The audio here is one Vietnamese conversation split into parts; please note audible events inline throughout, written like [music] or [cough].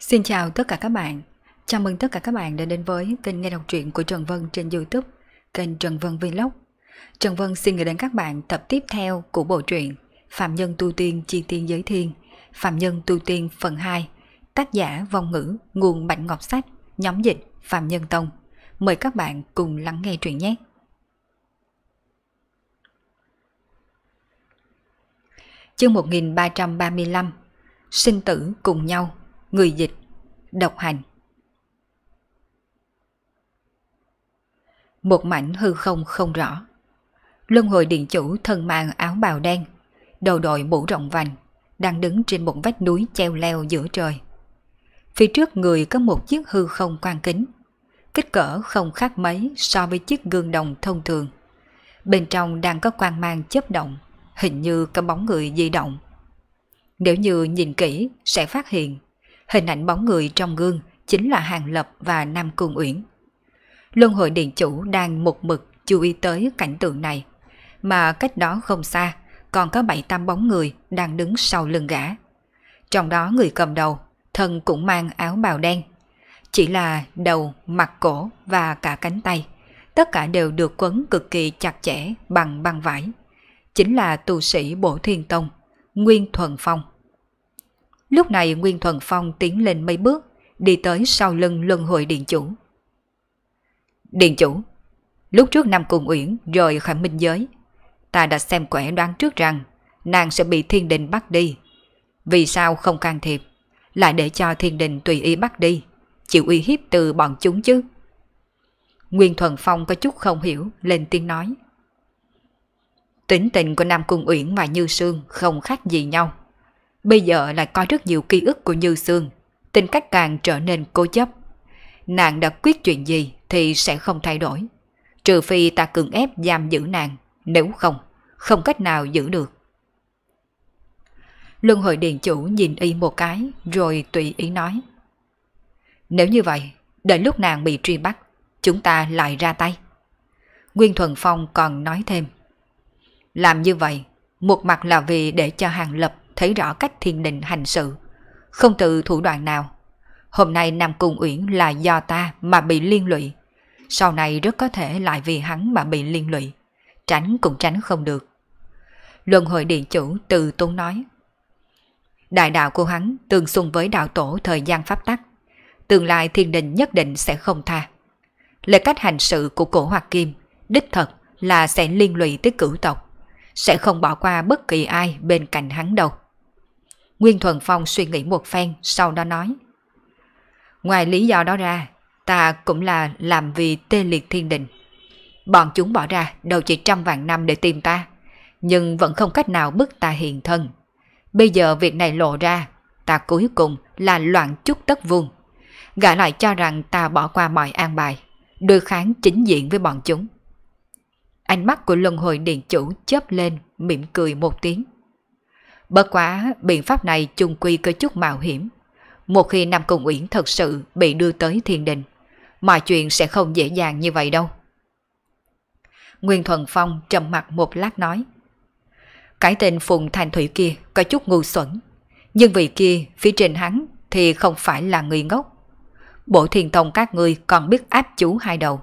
Xin chào tất cả các bạn. Chào mừng tất cả các bạn đã đến với kênh nghe đọc truyện của Trần Vân trên YouTube, kênh Trần Vân Vlog. Trần Vân xin gửi đến các bạn tập tiếp theo của bộ truyện Phạm Nhân Tu Tiên Chi Tiên Giới Thiên, Phạm Nhân Tu Tiên phần 2, tác giả Vong Ngữ, nguồn Bạch Ngọc Sách, nhóm dịch Phạm Nhân Tông. Mời các bạn cùng lắng nghe truyện nhé. Chương 1335 Sinh tử cùng nhau, người dịch độc hành. Một mảnh hư không không rõ. Luân hồi điện chủ thân mang áo bào đen, đầu đội mũ rộng vành, đang đứng trên một vách núi treo leo giữa trời. Phía trước người có một chiếc hư không quan kính, kích cỡ không khác mấy so với chiếc gương đồng thông thường. Bên trong đang có quang mang chớp động, hình như có bóng người di động. Nếu như nhìn kỹ sẽ phát hiện Hình ảnh bóng người trong gương chính là Hàng Lập và Nam Cung Uyển. Luân hội điện chủ đang một mực chú ý tới cảnh tượng này. Mà cách đó không xa, còn có bảy tam bóng người đang đứng sau lưng gã. Trong đó người cầm đầu, thân cũng mang áo bào đen. Chỉ là đầu, mặt cổ và cả cánh tay, tất cả đều được quấn cực kỳ chặt chẽ bằng băng vải. Chính là tu sĩ Bổ Thiên Tông, Nguyên Thuần Phong. Lúc này Nguyên Thuần Phong tiến lên mấy bước, đi tới sau lưng luân hồi điện chủ. Điện chủ, lúc trước Nam Cung Uyển rời khỏi minh giới, ta đã xem quẻ đoán trước rằng nàng sẽ bị thiên đình bắt đi. Vì sao không can thiệp, lại để cho thiên đình tùy ý bắt đi, chịu uy hiếp từ bọn chúng chứ? Nguyên Thuần Phong có chút không hiểu, lên tiếng nói. Tính tình của Nam Cung Uyển và Như Sương không khác gì nhau. Bây giờ lại có rất nhiều ký ức của Như Sương, tính cách càng trở nên cố chấp. Nàng đã quyết chuyện gì thì sẽ không thay đổi. Trừ phi ta cưỡng ép giam giữ nàng, nếu không, không cách nào giữ được. Luân hồi điện chủ nhìn y một cái rồi tùy ý nói. Nếu như vậy, đến lúc nàng bị truy bắt, chúng ta lại ra tay. Nguyên Thuần Phong còn nói thêm. Làm như vậy, một mặt là vì để cho Hàng Lập thấy rõ cách thiên đình hành sự. Không từ thủ đoạn nào. Hôm nay Nam Cung Uyển là do ta mà bị liên lụy. Sau này rất có thể lại vì hắn mà bị liên lụy. Tránh cũng tránh không được. Luân hội điện chủ từ tôn nói. Đại đạo của hắn tương xung với đạo tổ thời gian pháp tắc. Tương lai thiên đình nhất định sẽ không tha. Lệ cách hành sự của cổ hoặc kim, đích thật là sẽ liên lụy tới cửu tộc. Sẽ không bỏ qua bất kỳ ai bên cạnh hắn đâu. Nguyên Thuận Phong suy nghĩ một phen sau đó nói. Ngoài lý do đó ra, ta cũng là làm vì tê liệt thiên đình. Bọn chúng bỏ ra đầu chỉ trăm vạn năm để tìm ta, nhưng vẫn không cách nào bức ta hiện thân. Bây giờ việc này lộ ra, ta cuối cùng là loạn chút tất vuông. Gã lại cho rằng ta bỏ qua mọi an bài, đối kháng chính diện với bọn chúng. Ánh mắt của luân hồi điện chủ chớp lên, mỉm cười một tiếng. Bất quá, biện pháp này chung quy có chút mạo hiểm. Một khi Nam Cung Uyển thật sự bị đưa tới thiên đình, mọi chuyện sẽ không dễ dàng như vậy đâu. Nguyên Thuần Phong trầm mặt một lát nói. Cái tên Phùng Thành Thủy kia có chút ngu xuẩn, nhưng vì kia phía trên hắn thì không phải là người ngốc. Bộ thiền tông các ngươi còn biết áp chú hai đầu.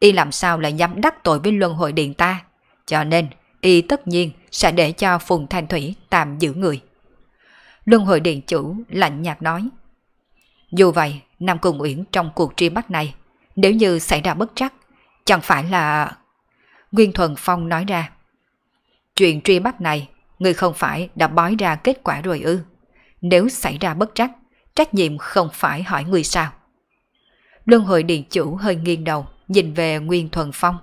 Y làm sao lại dám đắc tội với luân hội điện ta, cho nên y tất nhiên sẽ để cho Phùng Thanh Thủy tạm giữ người. Luân hồi điện chủ lạnh nhạt nói. Dù vậy, Nam Cung Uyển trong cuộc truy bắt này, nếu như xảy ra bất trắc, chẳng phải là... Nguyên Thuần Phong nói ra. Chuyện truy bắt này, người không phải đã bói ra kết quả rồi ư. Nếu xảy ra bất trắc, trách nhiệm không phải hỏi người sao. Luân hồi điện chủ hơi nghiêng đầu, nhìn về Nguyên Thuần Phong.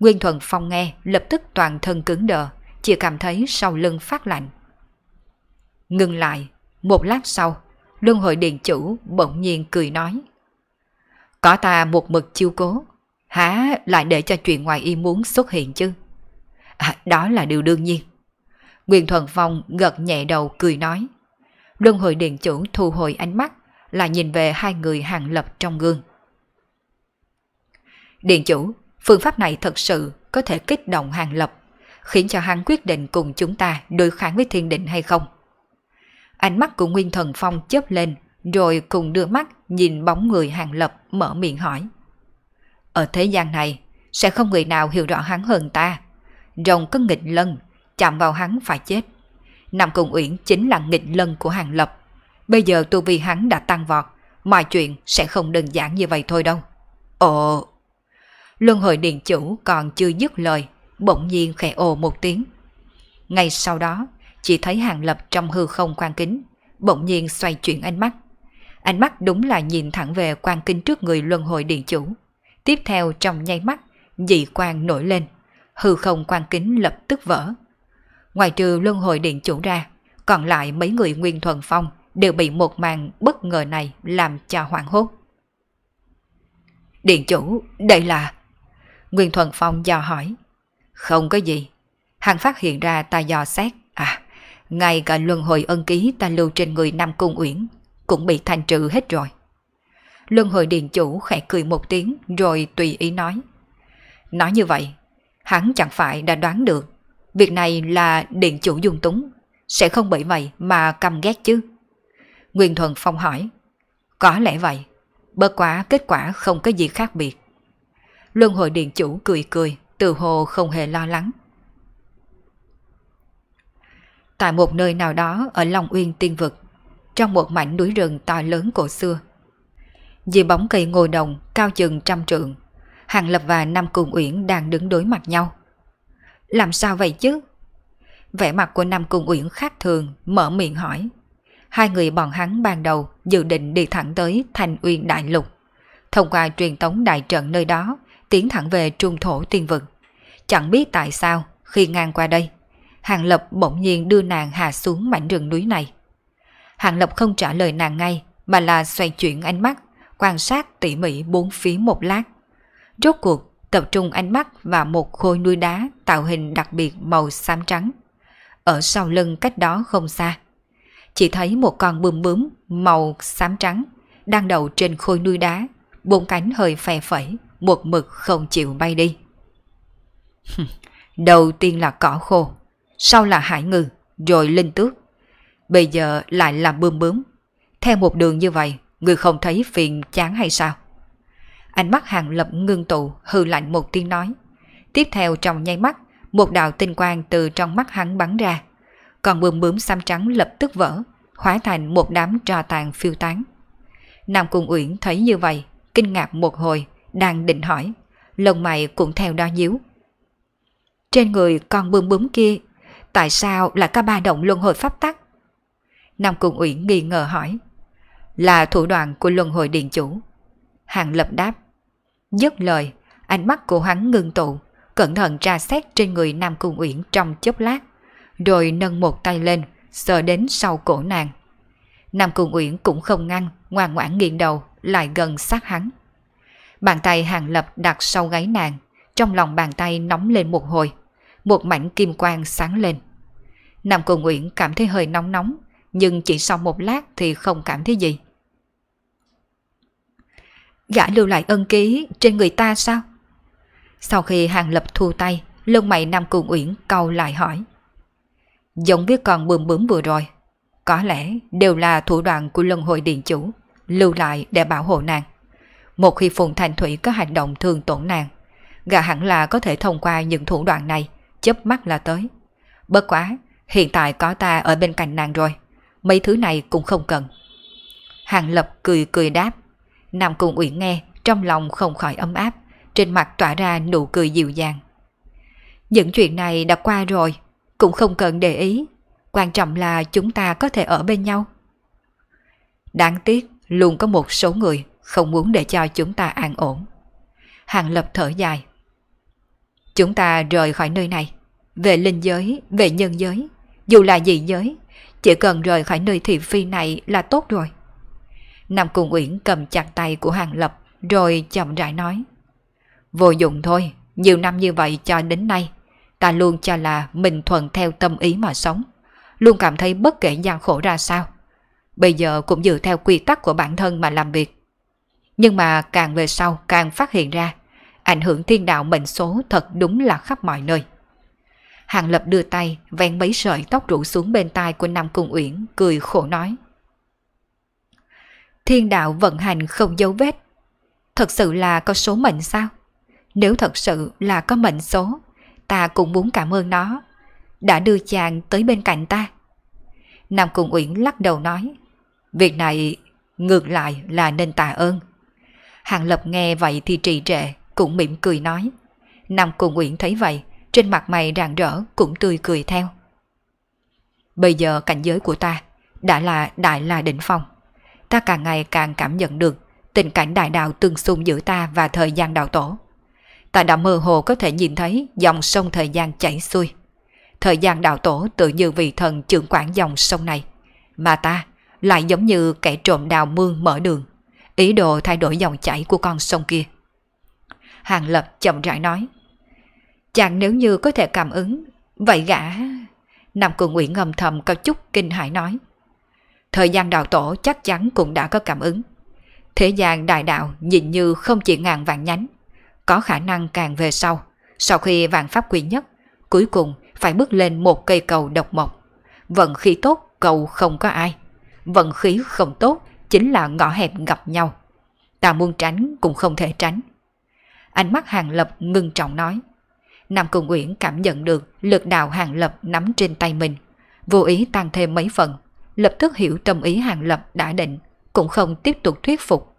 Nguyên Thuận Phong nghe lập tức toàn thân cứng đờ, chỉ cảm thấy sau lưng phát lạnh. Ngừng lại, một lát sau, Luân Hội Điện Chủ bỗng nhiên cười nói. Có ta một mực chiêu cố, há lại để cho chuyện ngoài ý muốn xuất hiện chứ? À, đó là điều đương nhiên. Nguyên Thuận Phong gật nhẹ đầu cười nói. Luân Hội Điện Chủ thu hồi ánh mắt, là nhìn về hai người hàng lập trong gương. Điện Chủ, Phương pháp này thật sự có thể kích động hàng lập, khiến cho hắn quyết định cùng chúng ta đối kháng với thiên định hay không. Ánh mắt của Nguyên Thần Phong chớp lên, rồi cùng đưa mắt nhìn bóng người hàng lập mở miệng hỏi. Ở thế gian này, sẽ không người nào hiểu rõ hắn hơn ta. Rồng có nghịch lân, chạm vào hắn phải chết. Nằm cùng Uyển chính là nghịch lân của hàng lập. Bây giờ tu vi hắn đã tăng vọt, mọi chuyện sẽ không đơn giản như vậy thôi đâu. Ồ, Luân hồi điện chủ còn chưa dứt lời, bỗng nhiên khẽ ồ một tiếng. Ngay sau đó, chỉ thấy hàng lập trong hư không quan kính, bỗng nhiên xoay chuyển ánh mắt. Ánh mắt đúng là nhìn thẳng về quan kính trước người luân hồi điện chủ. Tiếp theo trong nháy mắt, dị quang nổi lên, hư không quan kính lập tức vỡ. Ngoài trừ luân hồi điện chủ ra, còn lại mấy người nguyên thuần phong đều bị một màn bất ngờ này làm cho hoảng hốt. Điện chủ, đây là... Nguyên Thuần Phong dò hỏi. Không có gì. Hàng phát hiện ra ta dò xét. À, ngay cả luân hồi ân ký ta lưu trên người Nam Cung Uyển cũng bị thành trừ hết rồi. Luân hồi điện chủ khẽ cười một tiếng rồi tùy ý nói. Nói như vậy, hắn chẳng phải đã đoán được việc này là điện chủ dung túng, sẽ không bởi vậy mà căm ghét chứ. Nguyên Thuần Phong hỏi, có lẽ vậy, bớt quá kết quả không có gì khác biệt. Luân hồi điện chủ cười cười, tự hồ không hề lo lắng. Tại một nơi nào đó ở Long Uyên tiên vực, trong một mảnh núi rừng to lớn cổ xưa. Dưới bóng cây ngồi đồng cao chừng trăm trượng, Hàng Lập và Nam Cung Uyển đang đứng đối mặt nhau. Làm sao vậy chứ? Vẻ mặt của Nam Cung Uyển khác thường, mở miệng hỏi. Hai người bọn hắn ban đầu dự định đi thẳng tới Thành Uyên Đại Lục. Thông qua truyền tống đại trận nơi đó tiến thẳng về trung thổ tiên vực. Chẳng biết tại sao, khi ngang qua đây, Hàng Lập bỗng nhiên đưa nàng hạ xuống mảnh rừng núi này. Hàng Lập không trả lời nàng ngay, mà là xoay chuyển ánh mắt, quan sát tỉ mỉ bốn phía một lát. Rốt cuộc, tập trung ánh mắt vào một khối núi đá tạo hình đặc biệt màu xám trắng. Ở sau lưng cách đó không xa, chỉ thấy một con bươm bướm màu xám trắng đang đậu trên khối núi đá, bốn cánh hơi phè phẩy, một mực không chịu bay đi. [laughs] Đầu tiên là cỏ khô, sau là hải ngư, rồi linh tước. Bây giờ lại là bươm bướm. Theo một đường như vậy, người không thấy phiền chán hay sao? Ánh mắt hàng lập ngưng tụ hư lạnh một tiếng nói. Tiếp theo trong nháy mắt, một đạo tinh quang từ trong mắt hắn bắn ra. Còn bươm bướm xám trắng lập tức vỡ, hóa thành một đám trò tàn phiêu tán. Nam Cung Uyển thấy như vậy, kinh ngạc một hồi, đang định hỏi, lông mày cũng theo đó nhíu. Trên người con bướm bướm kia, tại sao là cả ba động luân hồi pháp tắc? Nam Cung Uyển nghi ngờ hỏi. Là thủ đoạn của luân hồi điện chủ. Hàng lập đáp. Dứt lời, ánh mắt của hắn ngưng tụ, cẩn thận tra xét trên người Nam Cung Uyển trong chốc lát, rồi nâng một tay lên, sờ đến sau cổ nàng. Nam Cung Uyển cũng không ngăn, ngoan ngoãn nghiêng đầu, lại gần sát hắn. Bàn tay Hàng Lập đặt sau gáy nàng, trong lòng bàn tay nóng lên một hồi, một mảnh kim quang sáng lên. Nam Cô Nguyễn cảm thấy hơi nóng nóng, nhưng chỉ sau một lát thì không cảm thấy gì. Gã lưu lại ân ký trên người ta sao? Sau khi Hàng Lập thu tay, lông mày Nam Cô Nguyễn cầu lại hỏi. Giống với con bướm bướm vừa rồi, có lẽ đều là thủ đoạn của lân hội điện chủ, lưu lại để bảo hộ nàng. Một khi Phùng Thành Thủy có hành động thường tổn nàng, gã hẳn là có thể thông qua những thủ đoạn này, chớp mắt là tới. Bất quá, hiện tại có ta ở bên cạnh nàng rồi, mấy thứ này cũng không cần. Hàng Lập cười cười đáp. nằm cùng Uyển nghe, trong lòng không khỏi ấm áp, trên mặt tỏa ra nụ cười dịu dàng. Những chuyện này đã qua rồi, cũng không cần để ý. Quan trọng là chúng ta có thể ở bên nhau. Đáng tiếc, luôn có một số người không muốn để cho chúng ta an ổn. Hàng Lập thở dài. Chúng ta rời khỏi nơi này, về linh giới, về nhân giới, dù là gì giới, chỉ cần rời khỏi nơi thị phi này là tốt rồi. Nam Cung Uyển cầm chặt tay của Hàng Lập rồi chậm rãi nói. Vô dụng thôi, nhiều năm như vậy cho đến nay, ta luôn cho là mình thuận theo tâm ý mà sống, luôn cảm thấy bất kể gian khổ ra sao. Bây giờ cũng dựa theo quy tắc của bản thân mà làm việc. Nhưng mà càng về sau càng phát hiện ra, ảnh hưởng thiên đạo mệnh số thật đúng là khắp mọi nơi. Hàng Lập đưa tay, ven mấy sợi tóc rủ xuống bên tai của Nam Cung Uyển, cười khổ nói. Thiên đạo vận hành không dấu vết. Thật sự là có số mệnh sao? Nếu thật sự là có mệnh số, ta cũng muốn cảm ơn nó. Đã đưa chàng tới bên cạnh ta. Nam Cung Uyển lắc đầu nói. Việc này ngược lại là nên tạ ơn. Hàng Lập nghe vậy thì trì trệ, cũng mỉm cười nói. Nam Cung Nguyễn thấy vậy, trên mặt mày rạng rỡ cũng tươi cười theo. Bây giờ cảnh giới của ta đã là đại la đỉnh phong. Ta càng ngày càng cảm nhận được tình cảnh đại đạo tương xung giữa ta và thời gian đạo tổ. Ta đã mơ hồ có thể nhìn thấy dòng sông thời gian chảy xuôi. Thời gian đạo tổ tự như vị thần trưởng quản dòng sông này, mà ta lại giống như kẻ trộm đào mương mở đường ý đồ thay đổi dòng chảy của con sông kia. Hàng Lập chậm rãi nói. Chàng nếu như có thể cảm ứng, vậy gã... Nam Cường Nguyễn ngầm thầm có chút kinh hãi nói. Thời gian đào tổ chắc chắn cũng đã có cảm ứng. Thế gian đại đạo nhìn như không chỉ ngàn vạn nhánh, có khả năng càng về sau, sau khi vạn pháp quy nhất, cuối cùng phải bước lên một cây cầu độc mộc. Vận khí tốt cầu không có ai, vận khí không tốt chính là ngõ hẹp gặp nhau. Ta muốn tránh cũng không thể tránh. Ánh mắt Hàng Lập ngưng trọng nói. Nam Cung Uyển cảm nhận được lực đạo Hàng Lập nắm trên tay mình. Vô ý tăng thêm mấy phần, lập tức hiểu tâm ý Hàng Lập đã định, cũng không tiếp tục thuyết phục.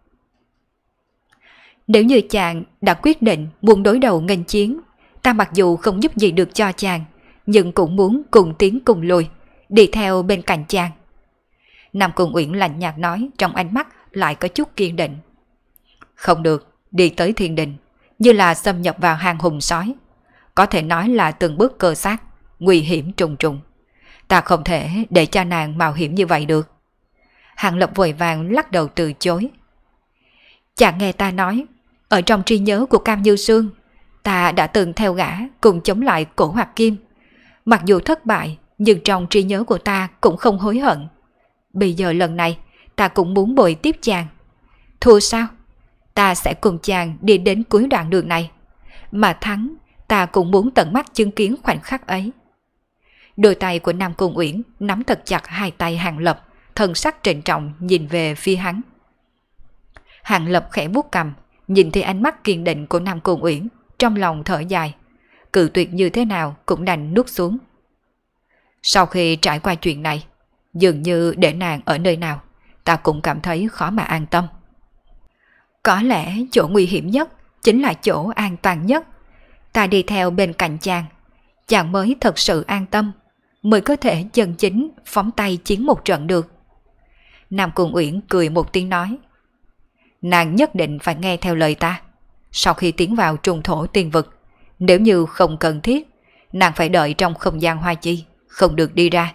Nếu như chàng đã quyết định muốn đối đầu nghênh chiến, ta mặc dù không giúp gì được cho chàng, nhưng cũng muốn cùng tiến cùng lùi, đi theo bên cạnh chàng. Nam Cung Uyển lạnh nhạt nói trong ánh mắt lại có chút kiên định. Không được, đi tới thiên đình, như là xâm nhập vào hàng hùng sói. Có thể nói là từng bước cơ sát, nguy hiểm trùng trùng. Ta không thể để cha nàng mạo hiểm như vậy được. Hàng Lập vội vàng lắc đầu từ chối. Chàng nghe ta nói, ở trong trí nhớ của Cam Như Sương, ta đã từng theo gã cùng chống lại cổ hoặc kim. Mặc dù thất bại, nhưng trong trí nhớ của ta cũng không hối hận. Bây giờ lần này, ta cũng muốn bồi tiếp chàng. Thua sao? Ta sẽ cùng chàng đi đến cuối đoạn đường này. Mà thắng, ta cũng muốn tận mắt chứng kiến khoảnh khắc ấy. Đôi tay của Nam Cung Uyển nắm thật chặt hai tay Hàng Lập, thần sắc trịnh trọng nhìn về phía hắn. Hàng Lập khẽ buốt cầm, nhìn thấy ánh mắt kiên định của Nam Cung Uyển, trong lòng thở dài. Cự tuyệt như thế nào cũng đành nuốt xuống. Sau khi trải qua chuyện này, Dường như để nàng ở nơi nào, ta cũng cảm thấy khó mà an tâm. Có lẽ chỗ nguy hiểm nhất chính là chỗ an toàn nhất. Ta đi theo bên cạnh chàng, chàng mới thật sự an tâm, mới có thể chân chính phóng tay chiến một trận được. Nam Cung Uyển cười một tiếng nói. Nàng nhất định phải nghe theo lời ta. Sau khi tiến vào trùng thổ tiên vực, nếu như không cần thiết, nàng phải đợi trong không gian hoa chi, không được đi ra.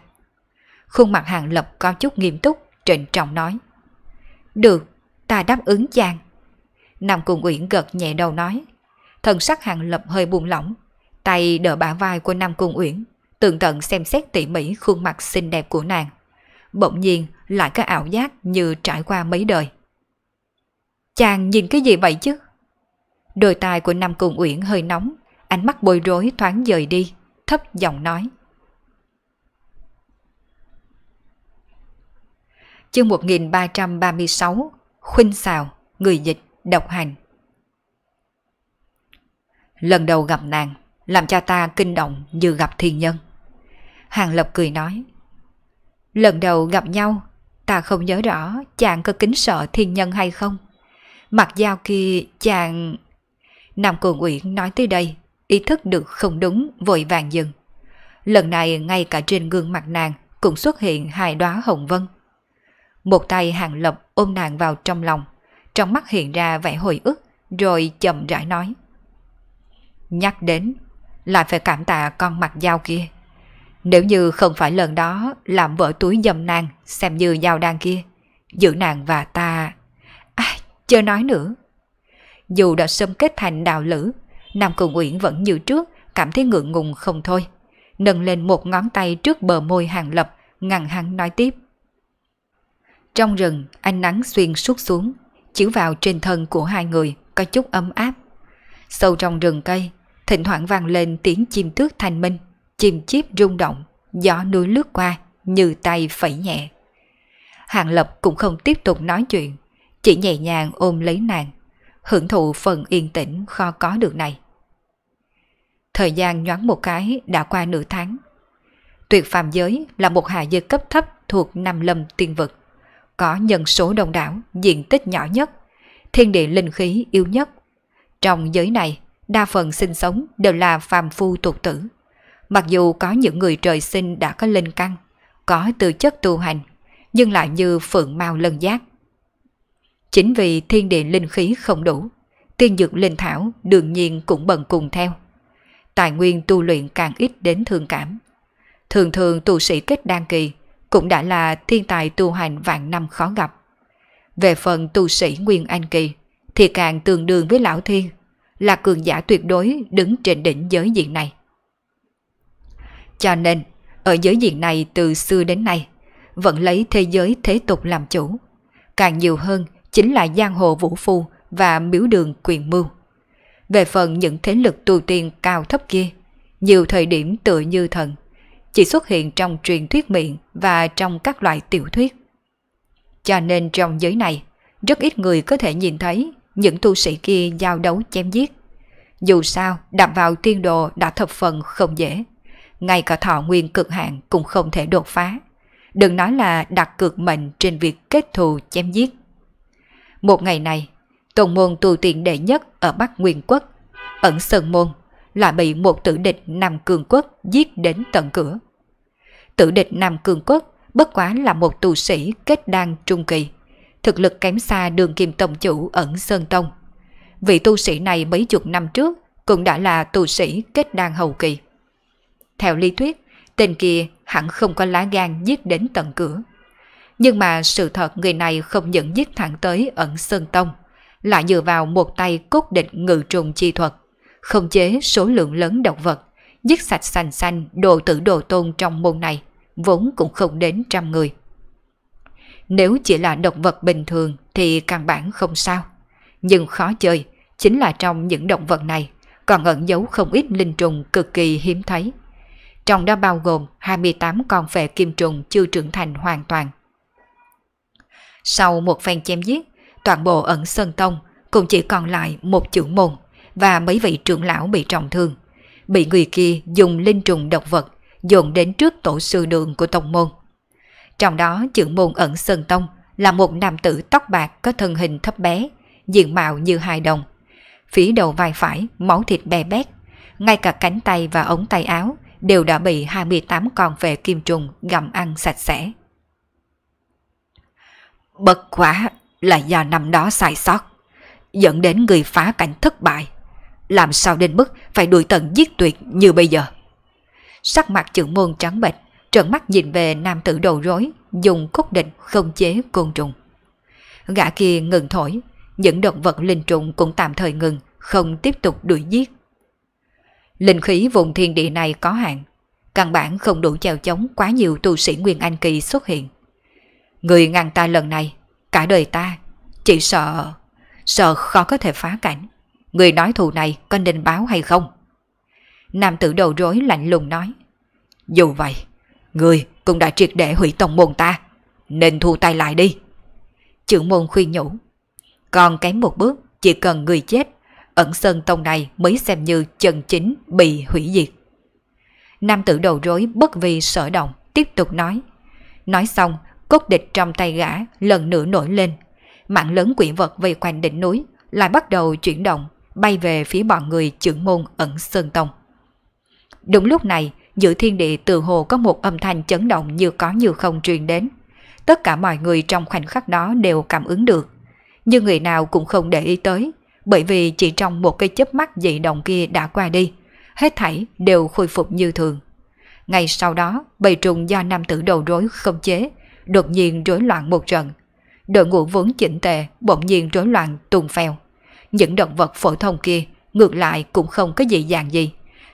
Khuôn mặt Hàng Lập có chút nghiêm túc, trịnh trọng nói. Được, ta đáp ứng chàng. Nam Cung Uyển gật nhẹ đầu nói. Thần sắc Hàng Lập hơi buồn lỏng, tay đỡ bả vai của Nam Cung Uyển, tường tận xem xét tỉ mỉ khuôn mặt xinh đẹp của nàng. Bỗng nhiên lại có ảo giác như trải qua mấy đời. Chàng nhìn cái gì vậy chứ? Đôi tai của Nam Cung Uyển hơi nóng, ánh mắt bối rối thoáng dời đi, thấp giọng nói. chương 1336, khuynh xào, người dịch, độc hành. Lần đầu gặp nàng, làm cha ta kinh động như gặp thiên nhân. Hàng Lập cười nói, lần đầu gặp nhau, ta không nhớ rõ chàng có kính sợ thiên nhân hay không. Mặt dao kia chàng... Nam Cường Uyển nói tới đây, ý thức được không đúng, vội vàng dừng. Lần này ngay cả trên gương mặt nàng cũng xuất hiện hai đóa hồng vân. Một tay Hàng Lập ôm nàng vào trong lòng, trong mắt hiện ra vẻ hồi ức, rồi chậm rãi nói. Nhắc đến, lại phải cảm tạ con mặt dao kia. Nếu như không phải lần đó làm vỡ túi dầm nàng xem như dao đang kia, giữ nàng và ta... À, chưa nói nữa. Dù đã xâm kết thành đạo lữ, Nam Cường Uyển vẫn như trước, cảm thấy ngượng ngùng không thôi. Nâng lên một ngón tay trước bờ môi hàng lập, ngăn hắn nói tiếp. Trong rừng, ánh nắng xuyên suốt xuống, chiếu vào trên thân của hai người có chút ấm áp. Sâu trong rừng cây, thỉnh thoảng vang lên tiếng chim tước thanh minh, chim chiếp rung động, gió núi lướt qua như tay phẩy nhẹ. hạng Lập cũng không tiếp tục nói chuyện, chỉ nhẹ nhàng ôm lấy nàng, hưởng thụ phần yên tĩnh khó có được này. Thời gian nhoáng một cái đã qua nửa tháng. Tuyệt phàm giới là một hạ giới cấp thấp thuộc năm Lâm Tiên Vực có nhân số đông đảo, diện tích nhỏ nhất, thiên địa linh khí yếu nhất. Trong giới này, đa phần sinh sống đều là phàm phu tục tử. Mặc dù có những người trời sinh đã có linh căn, có tư chất tu hành, nhưng lại như phượng mau lân giác. Chính vì thiên địa linh khí không đủ, tiên dược linh thảo đương nhiên cũng bần cùng theo. Tài nguyên tu luyện càng ít đến thương cảm. Thường thường tu sĩ kết đan kỳ cũng đã là thiên tài tu hành vạn năm khó gặp. Về phần tu sĩ Nguyên Anh Kỳ, thì càng tương đương với Lão Thiên, là cường giả tuyệt đối đứng trên đỉnh giới diện này. Cho nên, ở giới diện này từ xưa đến nay, vẫn lấy thế giới thế tục làm chủ. Càng nhiều hơn chính là giang hồ vũ phu và miếu đường quyền mưu. Về phần những thế lực tu tiên cao thấp kia, nhiều thời điểm tựa như thần, chỉ xuất hiện trong truyền thuyết miệng và trong các loại tiểu thuyết. Cho nên trong giới này, rất ít người có thể nhìn thấy những tu sĩ kia giao đấu chém giết. Dù sao, đạp vào tiên đồ đã thập phần không dễ. Ngay cả thọ nguyên cực hạn cũng không thể đột phá. Đừng nói là đặt cược mệnh trên việc kết thù chém giết. Một ngày này, tổng môn tu tiện đệ nhất ở Bắc Nguyên Quốc, ẩn Sơn Môn là bị một tử địch Nam Cường Quốc giết đến tận cửa. Tử địch Nam Cường Quốc bất quá là một tu sĩ kết đan trung kỳ, thực lực kém xa đường kim tổng chủ ẩn Sơn Tông. Vị tu sĩ này mấy chục năm trước cũng đã là tu sĩ kết đan hậu kỳ. Theo lý thuyết, tên kia hẳn không có lá gan giết đến tận cửa. Nhưng mà sự thật người này không những giết thẳng tới ẩn Sơn Tông, lại dựa vào một tay cốt định ngự trùng chi thuật không chế số lượng lớn động vật, giết sạch sành xanh đồ tử đồ tôn trong môn này, vốn cũng không đến trăm người. Nếu chỉ là động vật bình thường thì căn bản không sao. Nhưng khó chơi chính là trong những động vật này còn ẩn giấu không ít linh trùng cực kỳ hiếm thấy. Trong đó bao gồm 28 con phệ kim trùng chưa trưởng thành hoàn toàn. Sau một phen chém giết, toàn bộ ẩn sơn tông cũng chỉ còn lại một chữ mồn và mấy vị trưởng lão bị trọng thương. Bị người kia dùng linh trùng độc vật dồn đến trước tổ sư đường của tông môn. Trong đó trưởng môn ẩn Sơn Tông là một nam tử tóc bạc có thân hình thấp bé, diện mạo như hài đồng. Phía đầu vai phải máu thịt bè bét, ngay cả cánh tay và ống tay áo đều đã bị 28 con về kim trùng gặm ăn sạch sẽ. Bất quả là do năm đó sai sót, dẫn đến người phá cảnh thất bại. Làm sao đến mức phải đuổi tận giết tuyệt như bây giờ? Sắc mặt trưởng môn trắng bệch, trợn mắt nhìn về nam tử đầu rối, dùng cốt định không chế côn trùng. Gã kia ngừng thổi, những động vật linh trùng cũng tạm thời ngừng, không tiếp tục đuổi giết. Linh khí vùng thiên địa này có hạn, căn bản không đủ chèo chống quá nhiều tu sĩ Nguyên Anh Kỳ xuất hiện. Người ngăn ta lần này, cả đời ta, chỉ sợ, sợ khó có thể phá cảnh. Người nói thù này có nên báo hay không? Nam tử đầu rối lạnh lùng nói. Dù vậy, người cũng đã triệt để hủy tổng môn ta. Nên thu tay lại đi. chữ môn khuyên nhủ. Còn cái một bước, chỉ cần người chết, ẩn sơn tông này mới xem như chân chính bị hủy diệt. Nam tử đầu rối bất vì sở động, tiếp tục nói. Nói xong, cốt địch trong tay gã lần nữa nổi lên. Mạng lớn quỷ vật vây quanh đỉnh núi lại bắt đầu chuyển động, bay về phía bọn người trưởng môn ẩn Sơn Tông. Đúng lúc này, giữa thiên địa từ hồ có một âm thanh chấn động như có như không truyền đến. Tất cả mọi người trong khoảnh khắc đó đều cảm ứng được. Nhưng người nào cũng không để ý tới, bởi vì chỉ trong một cái chớp mắt dị động kia đã qua đi, hết thảy đều khôi phục như thường. Ngay sau đó, bầy trùng do nam tử đầu rối không chế, đột nhiên rối loạn một trận. Đội ngũ vốn chỉnh tề, bỗng nhiên rối loạn tùng phèo. Những động vật phổ thông kia ngược lại cũng không có dị dạng gì.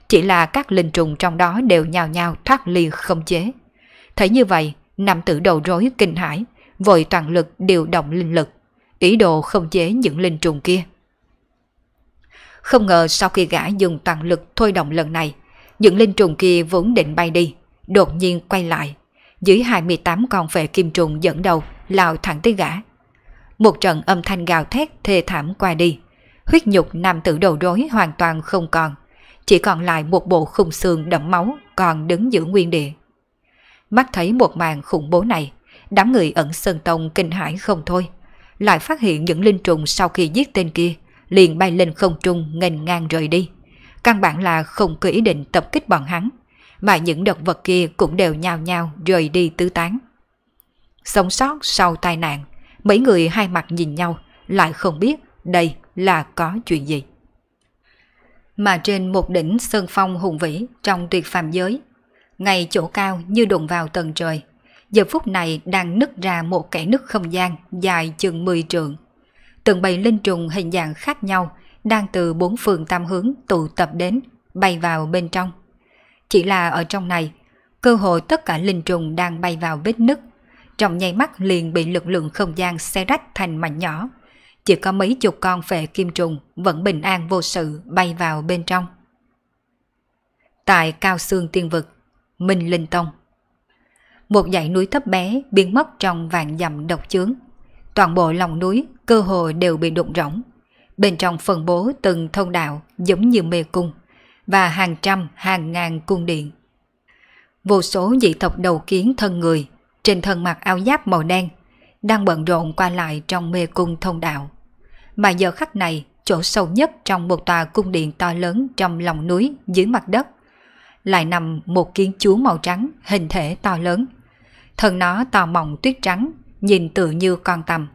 Chỉ là các linh trùng trong đó đều nhào nhào thoát ly không chế. Thấy như vậy, nam tử đầu rối kinh hãi, vội toàn lực điều động linh lực, ý đồ không chế những linh trùng kia. Không ngờ sau khi gã dùng toàn lực thôi động lần này, những linh trùng kia vốn định bay đi, đột nhiên quay lại. Dưới 28 con vệ kim trùng dẫn đầu, lao thẳng tới gã. Một trận âm thanh gào thét thê thảm qua đi, huyết nhục nam tử đầu rối hoàn toàn không còn. Chỉ còn lại một bộ khung xương đẫm máu còn đứng giữa nguyên địa. Mắt thấy một màn khủng bố này, đám người ẩn sơn tông kinh hãi không thôi. Lại phát hiện những linh trùng sau khi giết tên kia, liền bay lên không trung nghênh ngang rời đi. Căn bản là không có ý định tập kích bọn hắn, mà những động vật kia cũng đều nhao nhao rời đi tứ tán. Sống sót sau tai nạn, mấy người hai mặt nhìn nhau, lại không biết đây là có chuyện gì. Mà trên một đỉnh sơn phong hùng vĩ trong tuyệt phàm giới, ngay chỗ cao như đụng vào tầng trời, giờ phút này đang nứt ra một kẻ nứt không gian dài chừng 10 trượng. Từng bầy linh trùng hình dạng khác nhau đang từ bốn phường tam hướng tụ tập đến, bay vào bên trong. Chỉ là ở trong này, cơ hội tất cả linh trùng đang bay vào vết nứt, trong nháy mắt liền bị lực lượng không gian xé rách thành mảnh nhỏ chỉ có mấy chục con phệ kim trùng vẫn bình an vô sự bay vào bên trong. Tại Cao Sương Tiên Vực, Minh Linh Tông Một dãy núi thấp bé biến mất trong vạn dặm độc chướng. Toàn bộ lòng núi cơ hồ đều bị đụng rỗng. Bên trong phần bố từng thông đạo giống như mê cung và hàng trăm hàng ngàn cung điện. Vô số dị tộc đầu kiến thân người, trên thân mặc áo giáp màu đen đang bận rộn qua lại trong mê cung thông đạo. Mà giờ khắc này, chỗ sâu nhất trong một tòa cung điện to lớn trong lòng núi dưới mặt đất, lại nằm một kiến chúa màu trắng hình thể to lớn. Thân nó to mỏng tuyết trắng, nhìn tự như con tầm.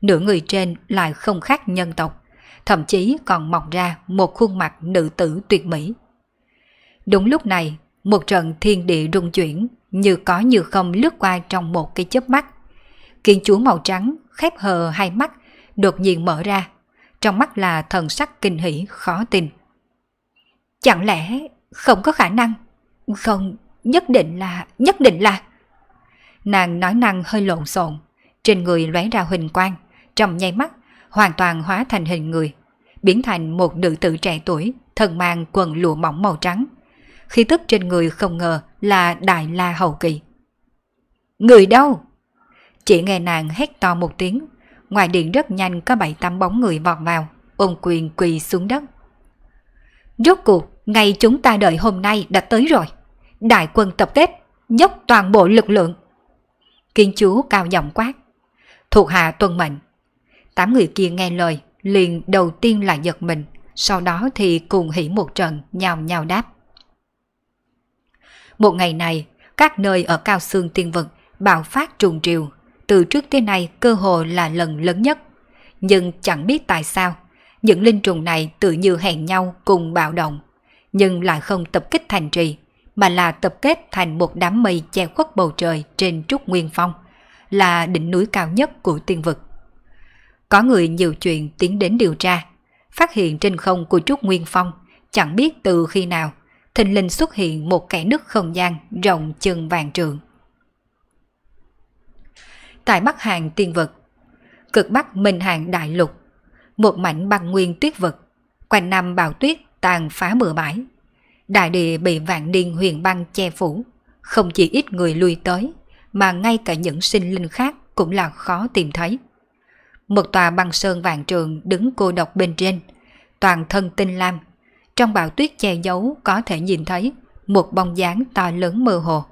Nửa người trên lại không khác nhân tộc, thậm chí còn mọc ra một khuôn mặt nữ tử tuyệt mỹ. Đúng lúc này, một trận thiên địa rung chuyển như có như không lướt qua trong một cái chớp mắt Kiến chúa màu trắng khép hờ hai mắt, đột nhiên mở ra. Trong mắt là thần sắc kinh hỉ khó tin. Chẳng lẽ không có khả năng? Không, nhất định là, nhất định là. Nàng nói năng hơi lộn xộn, trên người lóe ra huỳnh quang, trong nháy mắt hoàn toàn hóa thành hình người, biến thành một nữ tử trẻ tuổi, thân mang quần lụa mỏng màu trắng. Khi tức trên người không ngờ là Đại La hầu Kỳ. Người đâu? Chỉ nghe nàng hét to một tiếng, ngoài điện rất nhanh có bảy tám bóng người vọt vào, ôm quyền quỳ xuống đất. Rốt cuộc, ngày chúng ta đợi hôm nay đã tới rồi. Đại quân tập kết, dốc toàn bộ lực lượng. Kiên chúa cao giọng quát. Thuộc hạ tuân mệnh. Tám người kia nghe lời, liền đầu tiên là giật mình, sau đó thì cùng hỉ một trận nhào nhào đáp. Một ngày này, các nơi ở cao xương tiên vực bạo phát trùng triều, từ trước tới nay cơ hồ là lần lớn nhất. Nhưng chẳng biết tại sao, những linh trùng này tự như hẹn nhau cùng bạo động, nhưng lại không tập kích thành trì, mà là tập kết thành một đám mây che khuất bầu trời trên Trúc Nguyên Phong, là đỉnh núi cao nhất của tiên vực. Có người nhiều chuyện tiến đến điều tra, phát hiện trên không của Trúc Nguyên Phong, chẳng biết từ khi nào, thình linh xuất hiện một kẻ nứt không gian rộng chừng vàng trường tại Bắc Hàn tiên vực, cực Bắc Minh Hàn đại lục, một mảnh băng nguyên tuyết vực, quanh năm bào tuyết tàn phá mưa bãi. Đại địa bị vạn niên huyền băng che phủ, không chỉ ít người lui tới, mà ngay cả những sinh linh khác cũng là khó tìm thấy. Một tòa băng sơn vàng trường đứng cô độc bên trên, toàn thân tinh lam, trong bão tuyết che giấu có thể nhìn thấy một bông dáng to lớn mơ hồ.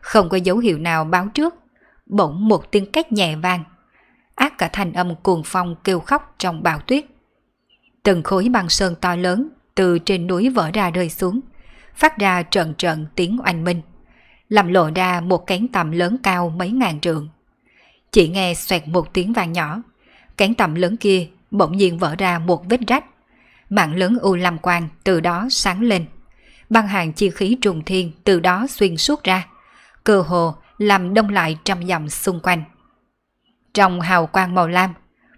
Không có dấu hiệu nào báo trước bỗng một tiếng cách nhẹ vang. Ác cả thành âm cuồng phong kêu khóc trong bão tuyết. Từng khối băng sơn to lớn từ trên núi vỡ ra rơi xuống, phát ra trận trận tiếng oanh minh, làm lộ ra một cánh tầm lớn cao mấy ngàn trượng. Chỉ nghe xoẹt một tiếng vàng nhỏ, cánh tầm lớn kia bỗng nhiên vỡ ra một vết rách. Mạng lớn u lam quang từ đó sáng lên. Băng hàng chi khí trùng thiên từ đó xuyên suốt ra. Cơ hồ làm đông lại trăm dòng xung quanh. Trong hào quang màu lam,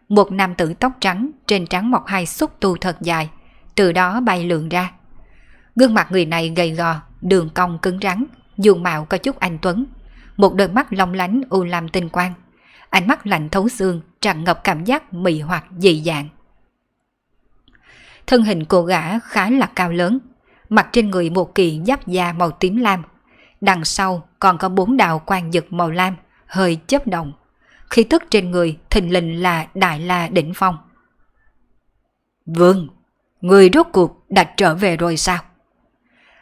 một nam tử tóc trắng trên trắng mọc hai xúc tu thật dài, từ đó bay lượn ra. Gương mặt người này gầy gò, đường cong cứng rắn, dung mạo có chút anh tuấn, một đôi mắt long lánh u lam tinh quang, ánh mắt lạnh thấu xương, tràn ngập cảm giác mị hoặc dị dạng. Thân hình cô gã khá là cao lớn, mặc trên người một kiện giáp da màu tím lam Đằng sau còn có bốn đạo quang dực màu lam, hơi chớp động. Khí tức trên người thình lình là Đại La Đỉnh Phong. Vương, người rốt cuộc đã trở về rồi sao?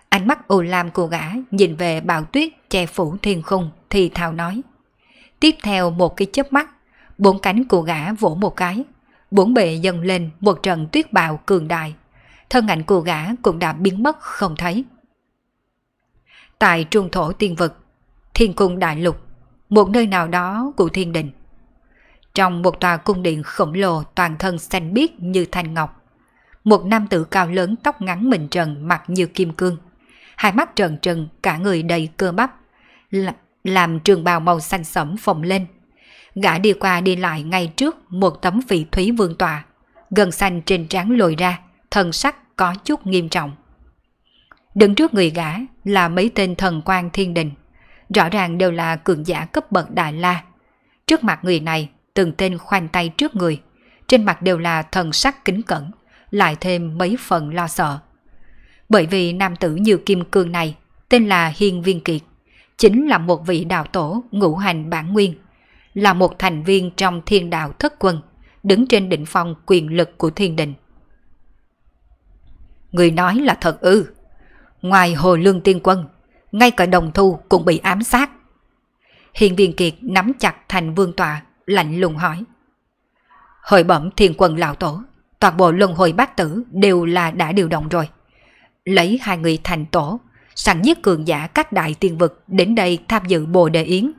Ánh mắt u lam của gã nhìn về bão tuyết che phủ thiên khung thì thào nói. Tiếp theo một cái chớp mắt, bốn cánh của gã vỗ một cái, bốn bề dâng lên một trận tuyết bạo cường đại. Thân ảnh của gã cũng đã biến mất không thấy tại trung thổ tiên vực, thiên cung đại lục, một nơi nào đó của thiên đình. Trong một tòa cung điện khổng lồ toàn thân xanh biếc như thanh ngọc, một nam tử cao lớn tóc ngắn mình trần mặt như kim cương, hai mắt trần trần cả người đầy cơ bắp, làm trường bào màu xanh sẫm phồng lên. Gã đi qua đi lại ngay trước một tấm vị thúy vương tòa gần xanh trên trán lồi ra, thần sắc có chút nghiêm trọng. Đứng trước người gã là mấy tên thần quan thiên đình. Rõ ràng đều là cường giả cấp bậc Đại La. Trước mặt người này, từng tên khoanh tay trước người. Trên mặt đều là thần sắc kính cẩn, lại thêm mấy phần lo sợ. Bởi vì nam tử như kim cương này, tên là Hiên Viên Kiệt, chính là một vị đạo tổ ngũ hành bản nguyên, là một thành viên trong thiên đạo thất quân, đứng trên đỉnh phong quyền lực của thiên đình. Người nói là thật ư. Ngoài Hồ Lương Tiên Quân, ngay cả đồng thu cũng bị ám sát. Hiền viên kiệt nắm chặt thành vương tọa, lạnh lùng hỏi. Hội bẩm thiên quân lão tổ, toàn bộ luân hồi bát tử đều là đã điều động rồi. Lấy hai người thành tổ, sẵn nhất cường giả các đại tiên vực đến đây tham dự bồ đề yến.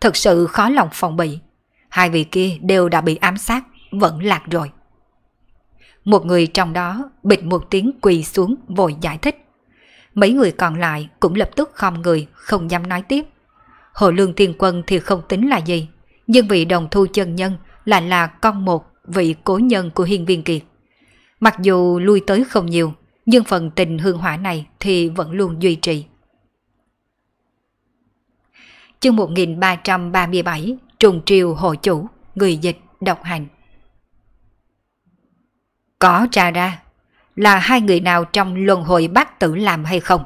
Thật sự khó lòng phòng bị. Hai vị kia đều đã bị ám sát, vẫn lạc rồi. Một người trong đó bịch một tiếng quỳ xuống vội giải thích. Mấy người còn lại cũng lập tức khom người, không dám nói tiếp. Hồ Lương thiên Quân thì không tính là gì, nhưng vị đồng thu chân nhân lại là con một vị cố nhân của hiên viên kiệt. Mặc dù lui tới không nhiều, nhưng phần tình hương hỏa này thì vẫn luôn duy trì. Chương 1337 Trùng triều hộ chủ, người dịch, độc hành Có trà ra, là hai người nào trong luân hồi bát tử làm hay không?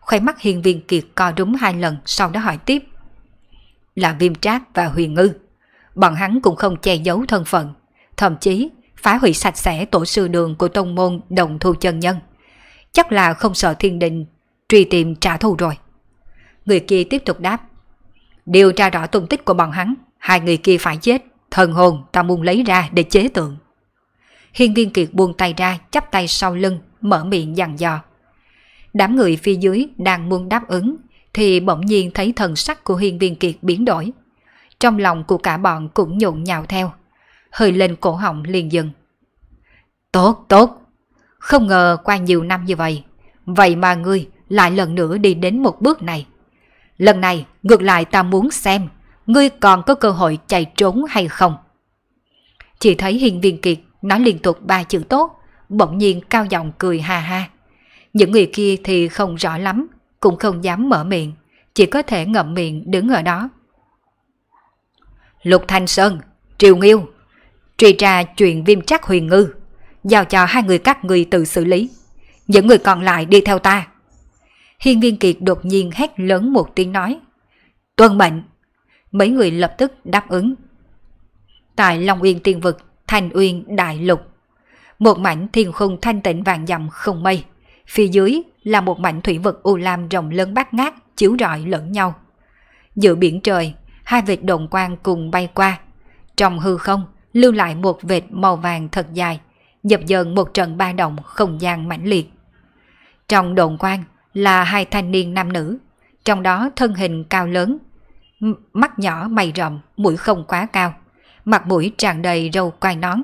Khoe mắt hiền viên kiệt co đúng hai lần sau đó hỏi tiếp. Là viêm trác và huyền ngư. Bọn hắn cũng không che giấu thân phận, thậm chí phá hủy sạch sẽ tổ sư đường của tông môn đồng thu chân nhân. Chắc là không sợ thiên đình truy tìm trả thù rồi. Người kia tiếp tục đáp. Điều tra rõ tung tích của bọn hắn, hai người kia phải chết, thần hồn ta muốn lấy ra để chế tượng. Hiên viên kiệt buông tay ra, chắp tay sau lưng, mở miệng dặn dò. Đám người phía dưới đang muốn đáp ứng, thì bỗng nhiên thấy thần sắc của hiên viên kiệt biến đổi. Trong lòng của cả bọn cũng nhộn nhào theo, hơi lên cổ họng liền dừng. Tốt, tốt! Không ngờ qua nhiều năm như vậy, vậy mà ngươi lại lần nữa đi đến một bước này. Lần này, ngược lại ta muốn xem, ngươi còn có cơ hội chạy trốn hay không. Chỉ thấy hiên viên kiệt nói liên tục ba chữ tốt, bỗng nhiên cao giọng cười ha ha. Những người kia thì không rõ lắm, cũng không dám mở miệng, chỉ có thể ngậm miệng đứng ở đó. Lục Thanh Sơn, Triều Nghiêu, truy tra chuyện viêm trắc huyền ngư, giao cho hai người các người tự xử lý. Những người còn lại đi theo ta. Hiên viên kiệt đột nhiên hét lớn một tiếng nói. Tuân mệnh. Mấy người lập tức đáp ứng. Tại Long Yên Tiên Vực thành uyên đại lục. Một mảnh thiên khung thanh tịnh vàng dặm không mây, phía dưới là một mảnh thủy vực u lam rộng lớn bát ngát chiếu rọi lẫn nhau. Giữa biển trời, hai vệt đồng quang cùng bay qua. Trong hư không, lưu lại một vệt màu vàng thật dài, nhập dần một trận ba động không gian mãnh liệt. Trong đồn quang là hai thanh niên nam nữ, trong đó thân hình cao lớn, mắt nhỏ mày rậm, mũi không quá cao mặt mũi tràn đầy râu quai nón.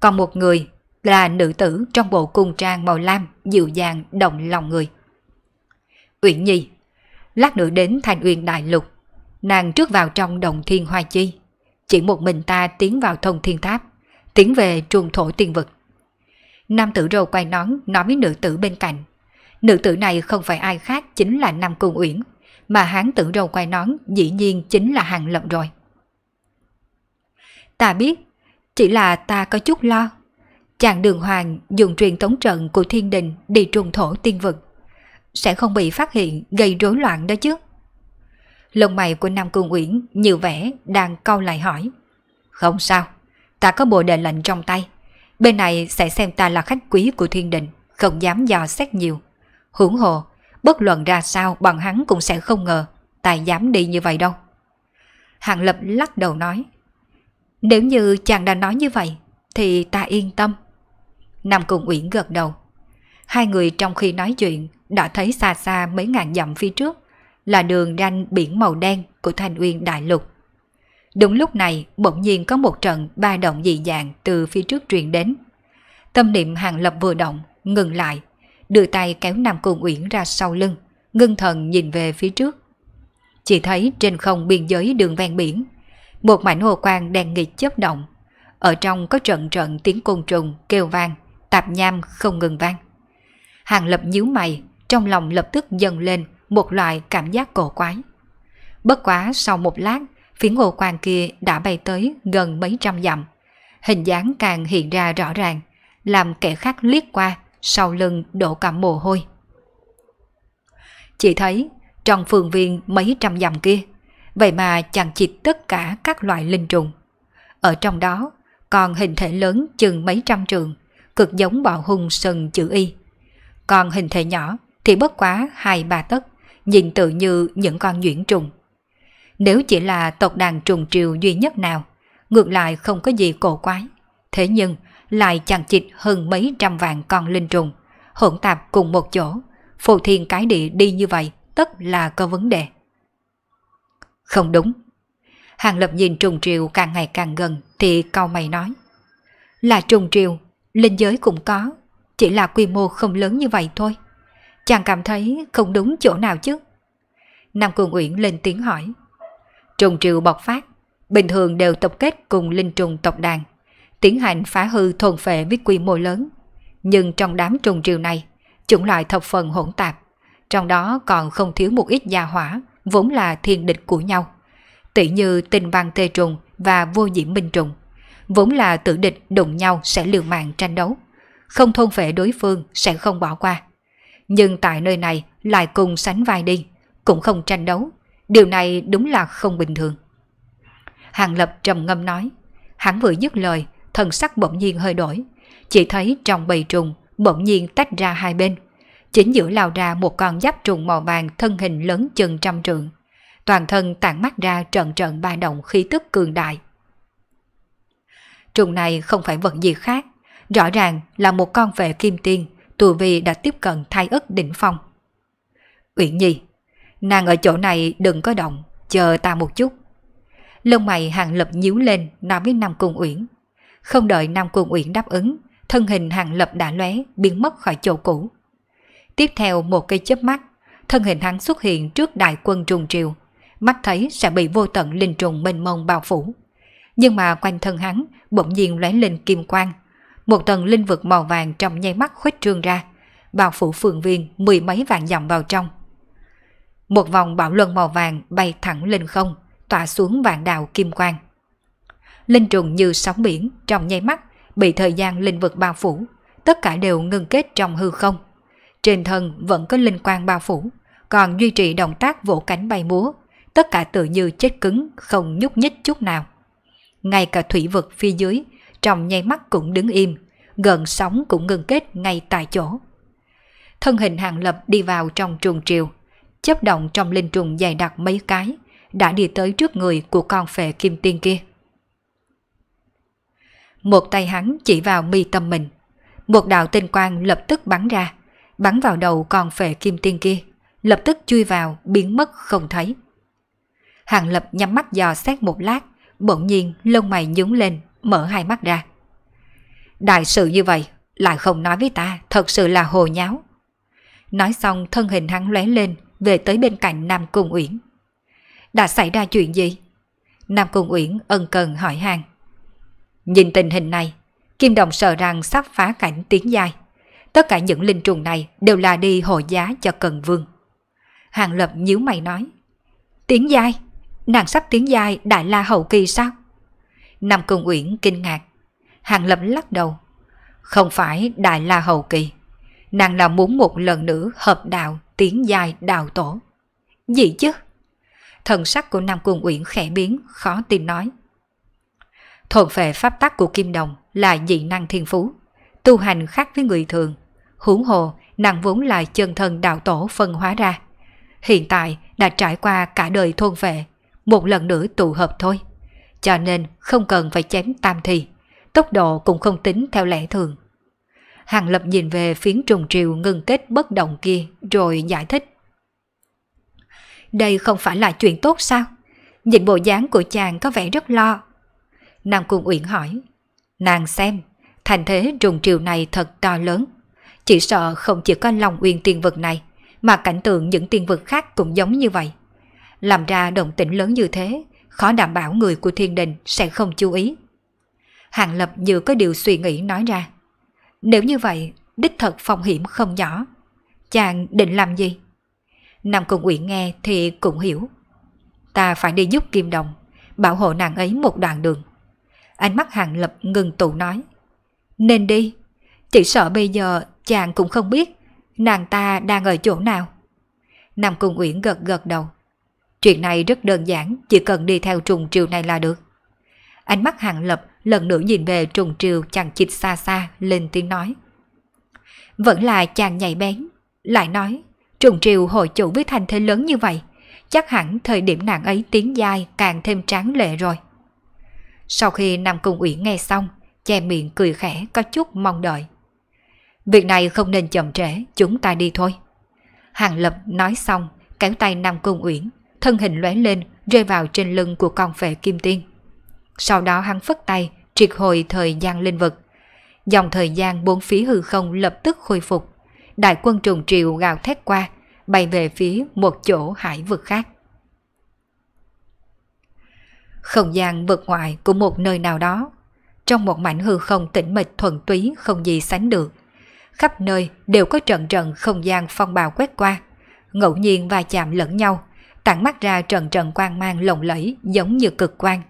Còn một người là nữ tử trong bộ cung trang màu lam dịu dàng động lòng người. Uyển Nhi Lát nữa đến thành uyên đại lục Nàng trước vào trong đồng thiên hoa chi Chỉ một mình ta tiến vào thông thiên tháp Tiến về trùng thổ tiên vực Nam tử râu quay nón nói với nữ tử bên cạnh Nữ tử này không phải ai khác chính là Nam Cung Uyển Mà hán tử râu quay nón dĩ nhiên chính là Hàng Lộng rồi Ta biết, chỉ là ta có chút lo. Chàng đường hoàng dùng truyền tống trận của thiên đình đi trùng thổ tiên vực. Sẽ không bị phát hiện gây rối loạn đó chứ. Lông mày của Nam Cương Uyển như vẻ đang câu lại hỏi. Không sao, ta có bộ đề lệnh trong tay. Bên này sẽ xem ta là khách quý của thiên đình, không dám dò xét nhiều. Hưởng hồ, bất luận ra sao bọn hắn cũng sẽ không ngờ, tài dám đi như vậy đâu. Hàng Lập lắc đầu nói. Nếu như chàng đã nói như vậy, thì ta yên tâm. Nam Cung Uyển gật đầu. Hai người trong khi nói chuyện đã thấy xa xa mấy ngàn dặm phía trước là đường ranh biển màu đen của Thanh Uyên Đại Lục. Đúng lúc này bỗng nhiên có một trận ba động dị dạng từ phía trước truyền đến. Tâm niệm hàng lập vừa động, ngừng lại, đưa tay kéo Nam Cung Uyển ra sau lưng, ngưng thần nhìn về phía trước. Chỉ thấy trên không biên giới đường ven biển một mảnh hồ quang đèn nghịch chớp động. Ở trong có trận trận tiếng côn trùng kêu vang, tạp nham không ngừng vang. Hàng lập nhíu mày, trong lòng lập tức dâng lên một loại cảm giác cổ quái. Bất quá sau một lát, phiến hồ quang kia đã bay tới gần mấy trăm dặm. Hình dáng càng hiện ra rõ ràng, làm kẻ khác liếc qua, sau lưng đổ cả mồ hôi. Chỉ thấy trong phường viên mấy trăm dặm kia, vậy mà chằng chịt tất cả các loại linh trùng. Ở trong đó, còn hình thể lớn chừng mấy trăm trường, cực giống bọn hung sừng chữ Y. Còn hình thể nhỏ thì bất quá hai ba tấc, nhìn tự như những con nhuyễn trùng. Nếu chỉ là tộc đàn trùng triều duy nhất nào, ngược lại không có gì cổ quái. Thế nhưng, lại chằng chịt hơn mấy trăm vạn con linh trùng, hỗn tạp cùng một chỗ, phù thiên cái địa đi như vậy tất là có vấn đề. Không đúng. Hàng Lập nhìn trùng triều càng ngày càng gần thì cau mày nói. Là trùng triều, linh giới cũng có, chỉ là quy mô không lớn như vậy thôi. Chàng cảm thấy không đúng chỗ nào chứ. Nam Cường Uyển lên tiếng hỏi. Trùng triều bộc phát, bình thường đều tập kết cùng linh trùng tộc đàn, tiến hành phá hư thôn phệ với quy mô lớn. Nhưng trong đám trùng triều này, chủng loại thập phần hỗn tạp, trong đó còn không thiếu một ít gia hỏa vốn là thiên địch của nhau. Tỷ như tình văn tê trùng và vô diễm minh trùng, vốn là tử địch đụng nhau sẽ liều mạng tranh đấu, không thôn vệ đối phương sẽ không bỏ qua. Nhưng tại nơi này lại cùng sánh vai đi, cũng không tranh đấu, điều này đúng là không bình thường. Hàng Lập trầm ngâm nói, hắn vừa dứt lời, thần sắc bỗng nhiên hơi đổi, chỉ thấy trong bầy trùng bỗng nhiên tách ra hai bên, chính giữa lao ra một con giáp trùng màu vàng thân hình lớn chừng trăm trượng. Toàn thân tản mắt ra trận trận ba động khí tức cường đại. Trùng này không phải vật gì khác, rõ ràng là một con vệ kim tiên, tù vi đã tiếp cận thai ức đỉnh phong. Uyển Nhi, nàng ở chỗ này đừng có động, chờ ta một chút. Lông mày hàng lập nhíu lên nói với Nam Cung Uyển. Không đợi Nam Cung Uyển đáp ứng, thân hình hàng lập đã lóe biến mất khỏi chỗ cũ. Tiếp theo một cây chớp mắt, thân hình hắn xuất hiện trước đại quân trùng triều, mắt thấy sẽ bị vô tận linh trùng mênh mông bao phủ. Nhưng mà quanh thân hắn bỗng nhiên lóe lên kim quang, một tầng linh vực màu vàng trong nháy mắt khuếch trương ra, bao phủ phường viên mười mấy vạn dặm vào trong. Một vòng bão luân màu vàng bay thẳng lên không, tỏa xuống vạn đạo kim quang. Linh trùng như sóng biển trong nháy mắt bị thời gian linh vực bao phủ, tất cả đều ngưng kết trong hư không trên thân vẫn có linh quang bao phủ, còn duy trì động tác vỗ cánh bay múa, tất cả tự như chết cứng, không nhúc nhích chút nào. Ngay cả thủy vực phía dưới, trong nháy mắt cũng đứng im, gần sóng cũng ngừng kết ngay tại chỗ. Thân hình hàng lập đi vào trong trùng triều, chấp động trong linh trùng dày đặc mấy cái, đã đi tới trước người của con phệ kim tiên kia. Một tay hắn chỉ vào mi tâm mình, một đạo tinh quang lập tức bắn ra, bắn vào đầu còn phệ kim tiên kia, lập tức chui vào, biến mất không thấy. Hàng Lập nhắm mắt dò xét một lát, bỗng nhiên lông mày nhướng lên, mở hai mắt ra. Đại sự như vậy, lại không nói với ta, thật sự là hồ nháo. Nói xong thân hình hắn lóe lên, về tới bên cạnh Nam Cung Uyển. Đã xảy ra chuyện gì? Nam Cung Uyển ân cần hỏi hàng. Nhìn tình hình này, Kim Đồng sợ rằng sắp phá cảnh tiến dài tất cả những linh trùng này đều là đi hội giá cho Cần Vương. Hàng Lập nhíu mày nói, tiếng giai nàng sắp tiếng giai Đại La Hậu Kỳ sao? Nam Cung Uyển kinh ngạc, Hàng Lập lắc đầu, không phải Đại La Hậu Kỳ, nàng là muốn một lần nữa hợp đạo tiếng giai đào tổ. Gì chứ? Thần sắc của Nam Cung Uyển khẽ biến, khó tin nói. Thuận về pháp tắc của Kim Đồng là dị năng thiên phú, tu hành khác với người thường, huống hồ nàng vốn là chân thần đạo tổ phân hóa ra. Hiện tại đã trải qua cả đời thôn vệ, một lần nữa tụ hợp thôi. Cho nên không cần phải chém tam thì tốc độ cũng không tính theo lẽ thường. Hàng Lập nhìn về phiến trùng triều ngưng kết bất động kia rồi giải thích. Đây không phải là chuyện tốt sao? Nhìn bộ dáng của chàng có vẻ rất lo. Nàng Cung Uyển hỏi. Nàng xem, thành thế trùng triều này thật to lớn, chỉ sợ không chỉ có lòng uyên tiên vực này, mà cảnh tượng những tiên vực khác cũng giống như vậy. Làm ra động tĩnh lớn như thế, khó đảm bảo người của thiên đình sẽ không chú ý. Hàng Lập như có điều suy nghĩ nói ra. Nếu như vậy, đích thật phong hiểm không nhỏ. Chàng định làm gì? Nam Cung Uyển nghe thì cũng hiểu. Ta phải đi giúp Kim Đồng, bảo hộ nàng ấy một đoạn đường. Ánh mắt Hàng Lập ngừng tụ nói. Nên đi, chỉ sợ bây giờ chàng cũng không biết nàng ta đang ở chỗ nào. Nam Cung Uyển gật gật đầu. Chuyện này rất đơn giản, chỉ cần đi theo trùng triều này là được. Ánh mắt hạng lập lần nữa nhìn về trùng triều chẳng chịch xa xa lên tiếng nói. Vẫn là chàng nhảy bén, lại nói trùng triều hội chủ với thành thế lớn như vậy, chắc hẳn thời điểm nàng ấy tiếng dai càng thêm tráng lệ rồi. Sau khi Nam Cung Uyển nghe xong, che miệng cười khẽ có chút mong đợi. Việc này không nên chậm trễ, chúng ta đi thôi. Hàng Lập nói xong, kéo tay Nam Cung Uyển, thân hình lóe lên, rơi vào trên lưng của con phệ kim tiên. Sau đó hắn phất tay, triệt hồi thời gian linh vực. Dòng thời gian bốn phía hư không lập tức khôi phục. Đại quân trùng triều gào thét qua, bay về phía một chỗ hải vực khác. Không gian vực ngoại của một nơi nào đó, trong một mảnh hư không tĩnh mịch thuần túy không gì sánh được, khắp nơi đều có trận trận không gian phong bào quét qua, ngẫu nhiên va chạm lẫn nhau, tản mắt ra trận trận quang mang lộng lẫy giống như cực quang.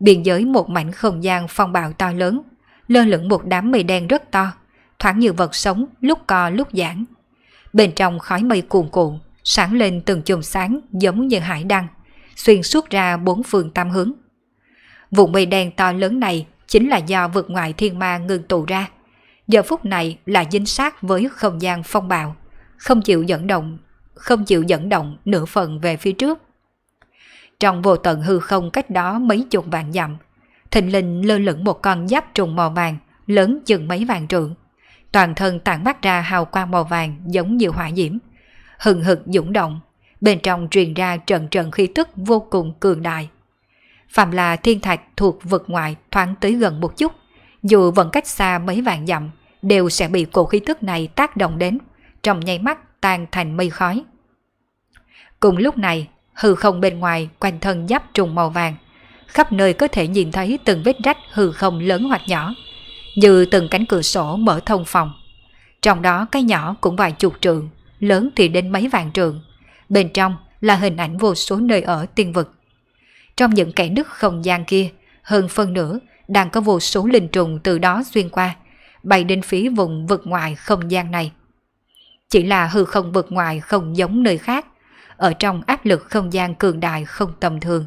Biên giới một mảnh không gian phong bào to lớn, lơ lửng một đám mây đen rất to, thoáng như vật sống lúc co lúc giãn. Bên trong khói mây cuồn cuộn, sáng lên từng chùm sáng giống như hải đăng, xuyên suốt ra bốn phương tam hướng. Vùng mây đen to lớn này chính là do vực ngoại thiên ma ngưng tụ ra, giờ phút này là dính sát với không gian phong bạo, không chịu dẫn động, không chịu dẫn động nửa phần về phía trước. Trong vô tận hư không cách đó mấy chục vạn dặm, thình lình lơ lửng một con giáp trùng màu vàng, lớn chừng mấy vạn trượng. Toàn thân tản mắt ra hào quang màu vàng giống như hỏa diễm, hừng hực dũng động, bên trong truyền ra trận trận khí tức vô cùng cường đại. Phạm là thiên thạch thuộc vực ngoại thoáng tới gần một chút dù vẫn cách xa mấy vạn dặm, đều sẽ bị cổ khí tức này tác động đến, trong nháy mắt tan thành mây khói. Cùng lúc này, hư không bên ngoài quanh thân giáp trùng màu vàng, khắp nơi có thể nhìn thấy từng vết rách hư không lớn hoặc nhỏ, như từng cánh cửa sổ mở thông phòng. Trong đó cái nhỏ cũng vài chục trượng, lớn thì đến mấy vạn trượng. Bên trong là hình ảnh vô số nơi ở tiên vực. Trong những kẻ nứt không gian kia, hơn phân nửa đang có vô số linh trùng từ đó xuyên qua, bay đến phía vùng vực ngoài không gian này. Chỉ là hư không vực ngoài không giống nơi khác, ở trong áp lực không gian cường đại không tầm thường.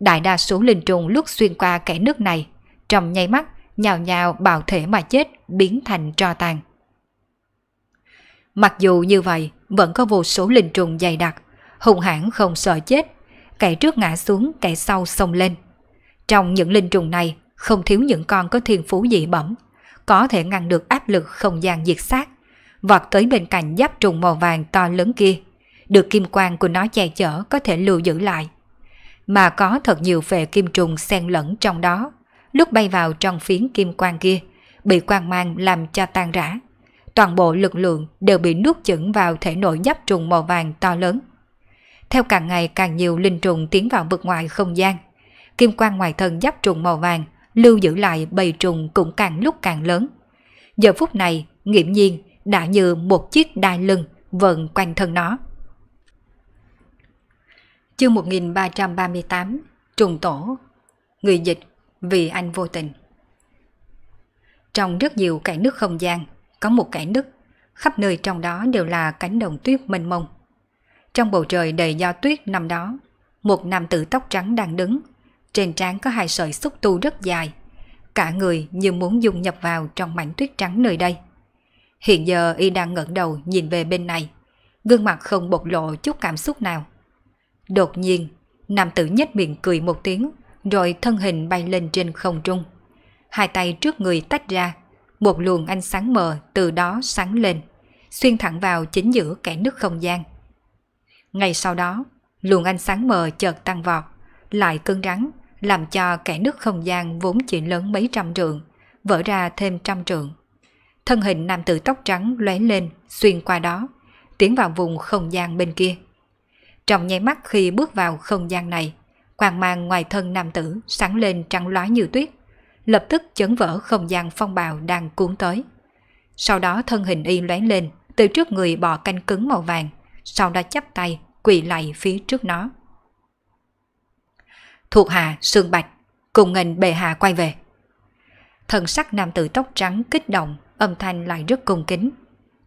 Đại đa số linh trùng lúc xuyên qua kẻ nước này, trong nháy mắt, nhào nhào bào thể mà chết, biến thành tro tàn. Mặc dù như vậy, vẫn có vô số linh trùng dày đặc, hùng hãn không sợ chết, kẻ trước ngã xuống, kẻ sau xông lên. Trong những linh trùng này, không thiếu những con có thiên phú dị bẩm, có thể ngăn được áp lực không gian diệt xác vọt tới bên cạnh giáp trùng màu vàng to lớn kia, được kim quang của nó che chở có thể lưu giữ lại. Mà có thật nhiều phệ kim trùng xen lẫn trong đó, lúc bay vào trong phiến kim quang kia, bị quang mang làm cho tan rã. Toàn bộ lực lượng đều bị nuốt chửng vào thể nội giáp trùng màu vàng to lớn. Theo càng ngày càng nhiều linh trùng tiến vào vực ngoài không gian, kim quang ngoài thân giáp trùng màu vàng lưu giữ lại bầy trùng cũng càng lúc càng lớn. Giờ phút này, nghiệm nhiên đã như một chiếc đai lưng vần quanh thân nó. Chương 1338 Trùng tổ Người dịch vì anh vô tình Trong rất nhiều cảng nước không gian có một cảng nước khắp nơi trong đó đều là cánh đồng tuyết mênh mông. Trong bầu trời đầy do tuyết năm đó một nam tử tóc trắng đang đứng trên trán có hai sợi xúc tu rất dài. Cả người như muốn dung nhập vào trong mảnh tuyết trắng nơi đây. Hiện giờ y đang ngẩng đầu nhìn về bên này. Gương mặt không bộc lộ chút cảm xúc nào. Đột nhiên, nam tử nhếch miệng cười một tiếng, rồi thân hình bay lên trên không trung. Hai tay trước người tách ra, một luồng ánh sáng mờ từ đó sáng lên, xuyên thẳng vào chính giữa kẻ nước không gian. Ngay sau đó, luồng ánh sáng mờ chợt tăng vọt, lại cứng rắn, làm cho kẻ nước không gian vốn chỉ lớn mấy trăm trượng, vỡ ra thêm trăm trượng. Thân hình nam tử tóc trắng lóe lên, xuyên qua đó, tiến vào vùng không gian bên kia. Trong nháy mắt khi bước vào không gian này, quang mang ngoài thân nam tử sáng lên trắng lóa như tuyết, lập tức chấn vỡ không gian phong bào đang cuốn tới. Sau đó thân hình y lóe lên, từ trước người bỏ canh cứng màu vàng, sau đó chắp tay, quỳ lại phía trước nó thuộc hạ Sương Bạch, cùng ngành bệ hạ quay về. Thần sắc nam tử tóc trắng kích động, âm thanh lại rất cung kính.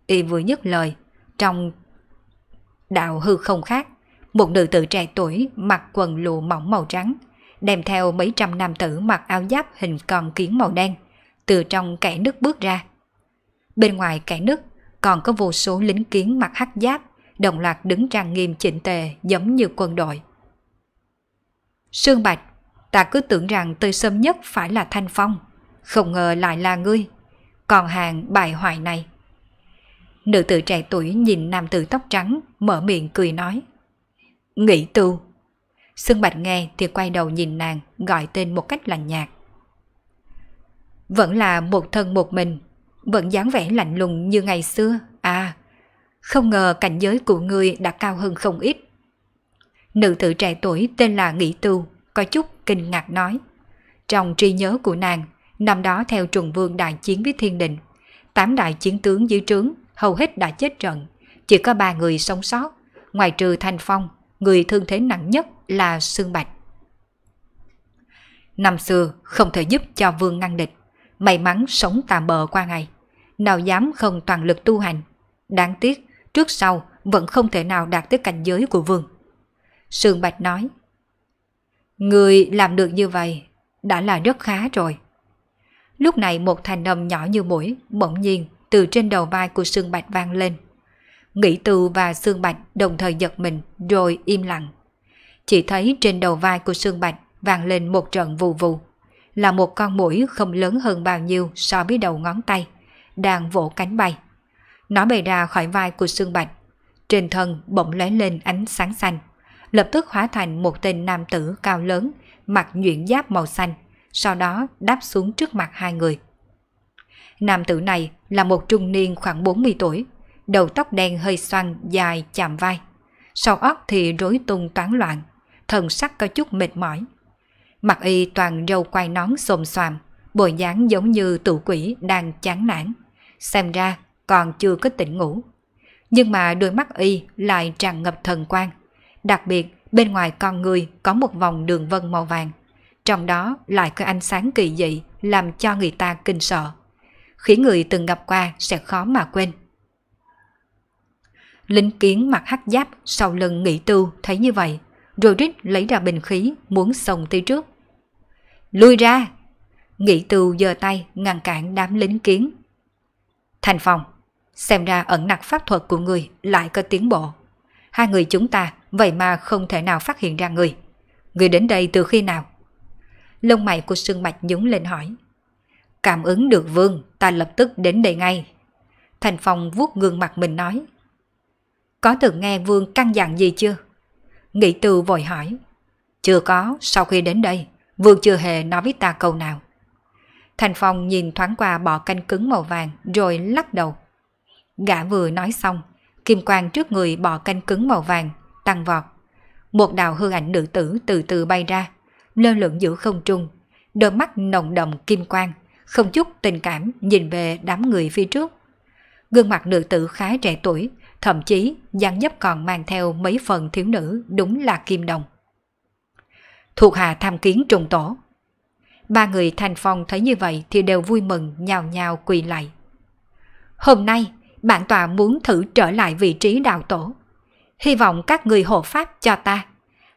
Y vừa nhất lời, trong đạo hư không khác, một nữ tử trẻ tuổi mặc quần lụa mỏng màu trắng, đem theo mấy trăm nam tử mặc áo giáp hình con kiến màu đen, từ trong kẻ nước bước ra. Bên ngoài kẻ nước còn có vô số lính kiến mặc hắc giáp, đồng loạt đứng trang nghiêm chỉnh tề giống như quân đội. Sương Bạch, ta cứ tưởng rằng tươi sớm nhất phải là Thanh Phong, không ngờ lại là ngươi. Còn hàng bài hoài này. Nữ tử trẻ tuổi nhìn nam tử tóc trắng, mở miệng cười nói. Nghĩ tu. Sương Bạch nghe thì quay đầu nhìn nàng, gọi tên một cách lạnh nhạt. Vẫn là một thân một mình, vẫn dáng vẻ lạnh lùng như ngày xưa, à. Không ngờ cảnh giới của ngươi đã cao hơn không ít, nữ tử trẻ tuổi tên là Nghĩ Tu có chút kinh ngạc nói. Trong trí nhớ của nàng, năm đó theo trùng vương đại chiến với thiên đình, tám đại chiến tướng dưới trướng hầu hết đã chết trận, chỉ có ba người sống sót, ngoài trừ Thanh Phong, người thương thế nặng nhất là Sương Bạch. Năm xưa không thể giúp cho vương ngăn địch, may mắn sống tạm bờ qua ngày, nào dám không toàn lực tu hành. Đáng tiếc, trước sau vẫn không thể nào đạt tới cảnh giới của vương. Sương Bạch nói. Người làm được như vậy đã là rất khá rồi. Lúc này một thành âm nhỏ như mũi bỗng nhiên từ trên đầu vai của Sương Bạch vang lên. Nghĩ từ và Sương Bạch đồng thời giật mình rồi im lặng. Chỉ thấy trên đầu vai của Sương Bạch vang lên một trận vù vù. Là một con mũi không lớn hơn bao nhiêu so với đầu ngón tay, đang vỗ cánh bay. Nó bay ra khỏi vai của Sương Bạch. Trên thân bỗng lóe lên ánh sáng xanh lập tức hóa thành một tên nam tử cao lớn, mặc nhuyễn giáp màu xanh, sau đó đáp xuống trước mặt hai người. Nam tử này là một trung niên khoảng 40 tuổi, đầu tóc đen hơi xoăn dài chạm vai, sau óc thì rối tung toán loạn, thần sắc có chút mệt mỏi. Mặt y toàn râu quai nón xồm xoàm, bộ dáng giống như tử quỷ đang chán nản, xem ra còn chưa có tỉnh ngủ. Nhưng mà đôi mắt y lại tràn ngập thần quang, Đặc biệt, bên ngoài con người có một vòng đường vân màu vàng. Trong đó lại có ánh sáng kỳ dị làm cho người ta kinh sợ. Khiến người từng gặp qua sẽ khó mà quên. Linh kiến mặc hắc giáp sau lưng nghỉ tư thấy như vậy. Rodrick lấy ra bình khí muốn xông tới trước. Lui ra! Nghị tù giơ tay ngăn cản đám lính kiến. Thành phòng, xem ra ẩn nặc pháp thuật của người lại có tiến bộ hai người chúng ta vậy mà không thể nào phát hiện ra người. Người đến đây từ khi nào? Lông mày của Sương Mạch nhúng lên hỏi. Cảm ứng được vương, ta lập tức đến đây ngay. Thành Phong vuốt gương mặt mình nói. Có từng nghe vương căn dặn gì chưa? Nghị từ vội hỏi. Chưa có, sau khi đến đây, vương chưa hề nói với ta câu nào. Thành Phong nhìn thoáng qua bọ canh cứng màu vàng rồi lắc đầu. Gã vừa nói xong, kim quang trước người bò canh cứng màu vàng, tăng vọt. Một đạo hư ảnh nữ tử từ từ bay ra, lơ lửng giữa không trung, đôi mắt nồng đồng kim quang, không chút tình cảm nhìn về đám người phía trước. Gương mặt nữ tử khá trẻ tuổi, thậm chí dáng dấp còn mang theo mấy phần thiếu nữ đúng là kim đồng. Thuộc hạ tham kiến trùng tổ. Ba người thành phong thấy như vậy thì đều vui mừng nhào nhào quỳ lại. Hôm nay, bản tọa muốn thử trở lại vị trí đạo tổ. Hy vọng các người hộ pháp cho ta,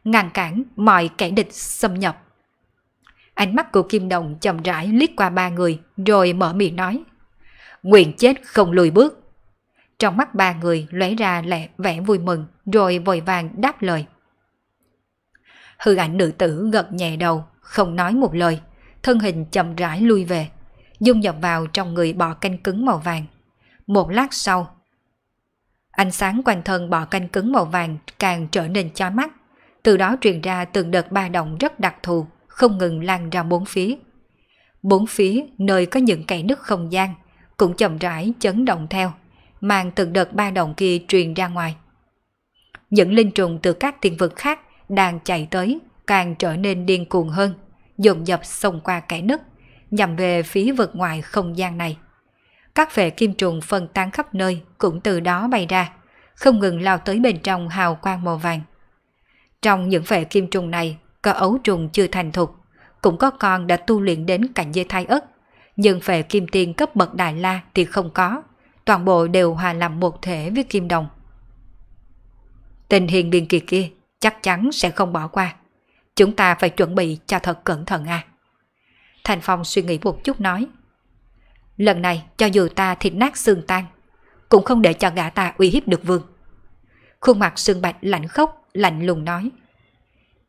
ngăn cản mọi kẻ địch xâm nhập. Ánh mắt của Kim Đồng chậm rãi liếc qua ba người rồi mở miệng nói. Nguyện chết không lùi bước. Trong mắt ba người lóe ra lẹ vẻ vui mừng rồi vội vàng đáp lời. Hư ảnh nữ tử gật nhẹ đầu, không nói một lời, thân hình chậm rãi lui về, dung nhập vào trong người bò canh cứng màu vàng. Một lát sau, ánh sáng quanh thân bọ canh cứng màu vàng càng trở nên chói mắt, từ đó truyền ra từng đợt ba động rất đặc thù, không ngừng lan ra bốn phía. Bốn phía nơi có những cây nứt không gian cũng chậm rãi chấn động theo, mang từng đợt ba động kia truyền ra ngoài. Những linh trùng từ các tiền vực khác đang chạy tới càng trở nên điên cuồng hơn, dồn dập xông qua kẻ nứt, nhằm về phía vực ngoài không gian này các vệ kim trùng phân tán khắp nơi cũng từ đó bay ra, không ngừng lao tới bên trong hào quang màu vàng. Trong những vệ kim trùng này có ấu trùng chưa thành thục, cũng có con đã tu luyện đến cảnh dây thai ất, nhưng vệ kim tiên cấp bậc đại la thì không có, toàn bộ đều hòa làm một thể với kim đồng. Tình hiền biên kỳ kia chắc chắn sẽ không bỏ qua. Chúng ta phải chuẩn bị cho thật cẩn thận à. Thành Phong suy nghĩ một chút nói – Lần này cho dù ta thịt nát xương tan, cũng không để cho gã ta uy hiếp được vương. Khuôn mặt sương bạch lạnh khóc, lạnh lùng nói.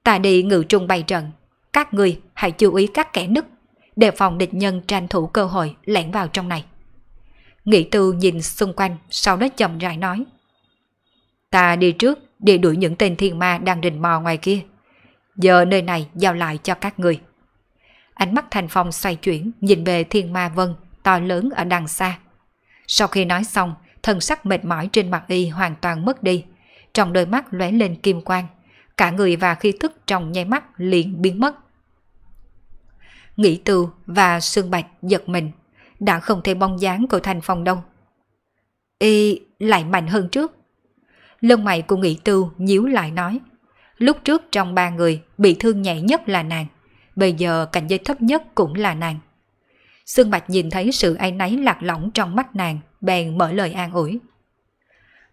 Ta đi ngự trung bày trận, các người hãy chú ý các kẻ nứt, đề phòng địch nhân tranh thủ cơ hội lẻn vào trong này. Nghị tư nhìn xung quanh, sau đó chậm rãi nói. Ta đi trước để đuổi những tên thiên ma đang rình mò ngoài kia. Giờ nơi này giao lại cho các người. Ánh mắt thành phong xoay chuyển nhìn về thiên ma vân to lớn ở đằng xa. Sau khi nói xong, thần sắc mệt mỏi trên mặt y hoàn toàn mất đi. Trong đôi mắt lóe lên kim quang, cả người và khí thức trong nháy mắt liền biến mất. Nghĩ từ và Sương Bạch giật mình, đã không thể bong dáng của Thành Phong đâu. Y lại mạnh hơn trước. Lông mày của Nghĩ Tư nhíu lại nói, lúc trước trong ba người bị thương nhẹ nhất là nàng, bây giờ cảnh giới thấp nhất cũng là nàng. Sương Bạch nhìn thấy sự áy náy lạc lõng trong mắt nàng, bèn mở lời an ủi.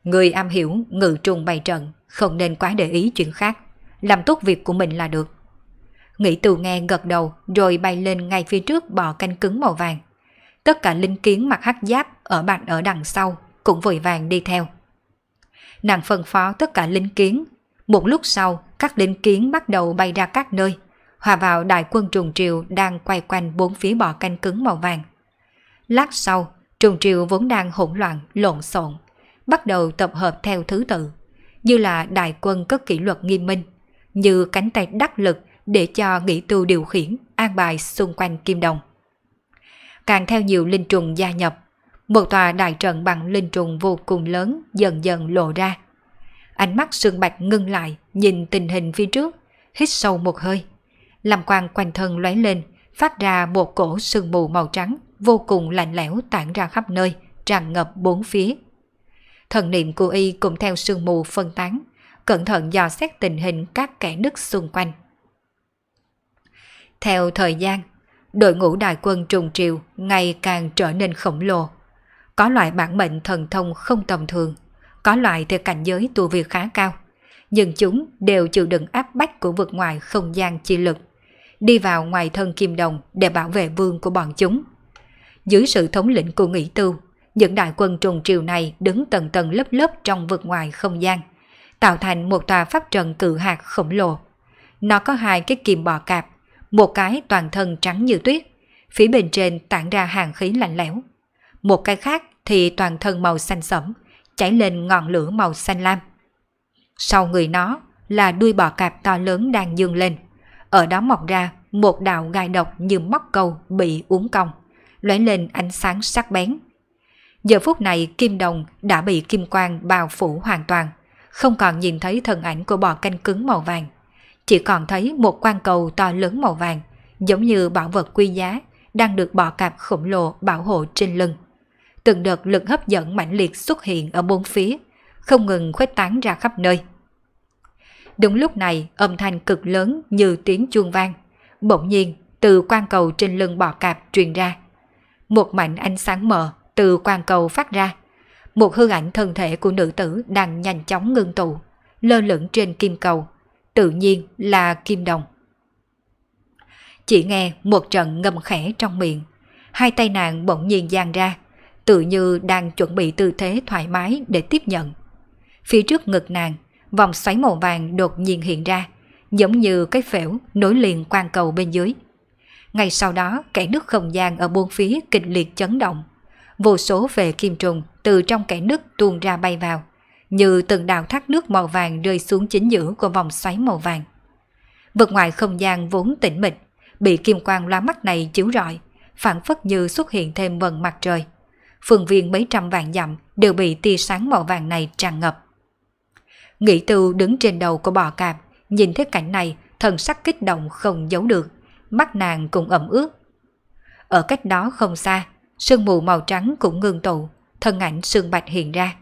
Người am hiểu, ngự trùng bày trận, không nên quá để ý chuyện khác, làm tốt việc của mình là được. Nghĩ từ nghe gật đầu rồi bay lên ngay phía trước bò canh cứng màu vàng. Tất cả linh kiến mặc hắc giáp ở bạch ở đằng sau cũng vội vàng đi theo. Nàng phân phó tất cả linh kiến. Một lúc sau, các linh kiến bắt đầu bay ra các nơi, hòa vào đại quân trùng triều đang quay quanh bốn phía bọ canh cứng màu vàng. Lát sau, trùng triều vốn đang hỗn loạn, lộn xộn, bắt đầu tập hợp theo thứ tự, như là đại quân có kỷ luật nghiêm minh, như cánh tay đắc lực để cho nghĩ tu điều khiển, an bài xung quanh kim đồng. Càng theo nhiều linh trùng gia nhập, một tòa đại trận bằng linh trùng vô cùng lớn dần dần lộ ra. Ánh mắt sương bạch ngưng lại, nhìn tình hình phía trước, hít sâu một hơi làm quang quanh thân lóe lên, phát ra một cổ sương mù màu trắng vô cùng lạnh lẽo tản ra khắp nơi, tràn ngập bốn phía. Thần niệm của y cũng theo sương mù phân tán, cẩn thận dò xét tình hình các kẻ nứt xung quanh. Theo thời gian, đội ngũ đại quân trùng triều ngày càng trở nên khổng lồ. Có loại bản mệnh thần thông không tầm thường, có loại theo cảnh giới tu vi khá cao, nhưng chúng đều chịu đựng áp bách của vực ngoài không gian chi lực đi vào ngoài thân kim đồng để bảo vệ vương của bọn chúng. Dưới sự thống lĩnh của Nghĩ Tư, những đại quân trùng triều này đứng tầng tầng lớp lớp trong vực ngoài không gian, tạo thành một tòa pháp trận cự hạt khổng lồ. Nó có hai cái kim bò cạp, một cái toàn thân trắng như tuyết, phía bên trên tản ra hàng khí lạnh lẽo. Một cái khác thì toàn thân màu xanh sẫm, cháy lên ngọn lửa màu xanh lam. Sau người nó là đuôi bò cạp to lớn đang dương lên – ở đó mọc ra một đạo gai độc như móc câu bị uống cong, lóe lên ánh sáng sắc bén. Giờ phút này kim đồng đã bị kim quang bao phủ hoàn toàn, không còn nhìn thấy thân ảnh của bò canh cứng màu vàng. Chỉ còn thấy một quang cầu to lớn màu vàng, giống như bảo vật quý giá, đang được bò cạp khổng lồ bảo hộ trên lưng. Từng đợt lực hấp dẫn mãnh liệt xuất hiện ở bốn phía, không ngừng khuếch tán ra khắp nơi. Đúng lúc này, âm thanh cực lớn như tiếng chuông vang. Bỗng nhiên, từ quan cầu trên lưng bò cạp truyền ra. Một mảnh ánh sáng mờ từ quan cầu phát ra. Một hư ảnh thân thể của nữ tử đang nhanh chóng ngưng tụ, lơ lửng trên kim cầu. Tự nhiên là kim đồng. Chỉ nghe một trận ngâm khẽ trong miệng. Hai tay nàng bỗng nhiên giang ra, tự như đang chuẩn bị tư thế thoải mái để tiếp nhận. Phía trước ngực nàng vòng xoáy màu vàng đột nhiên hiện ra, giống như cái phễu nối liền quang cầu bên dưới. Ngay sau đó, kẻ nước không gian ở buôn phía kịch liệt chấn động. Vô số về kim trùng từ trong kẻ nước tuôn ra bay vào, như từng đào thác nước màu vàng rơi xuống chính giữa của vòng xoáy màu vàng. Vực ngoài không gian vốn tĩnh mịch, bị kim quang loa mắt này chiếu rọi, phản phất như xuất hiện thêm vần mặt trời. Phương viên mấy trăm vạn dặm đều bị tia sáng màu vàng này tràn ngập. Nghĩ tư đứng trên đầu của bò cạp, nhìn thấy cảnh này, thần sắc kích động không giấu được, mắt nàng cũng ẩm ướt. Ở cách đó không xa, sương mù màu trắng cũng ngưng tụ, thân ảnh sương bạch hiện ra.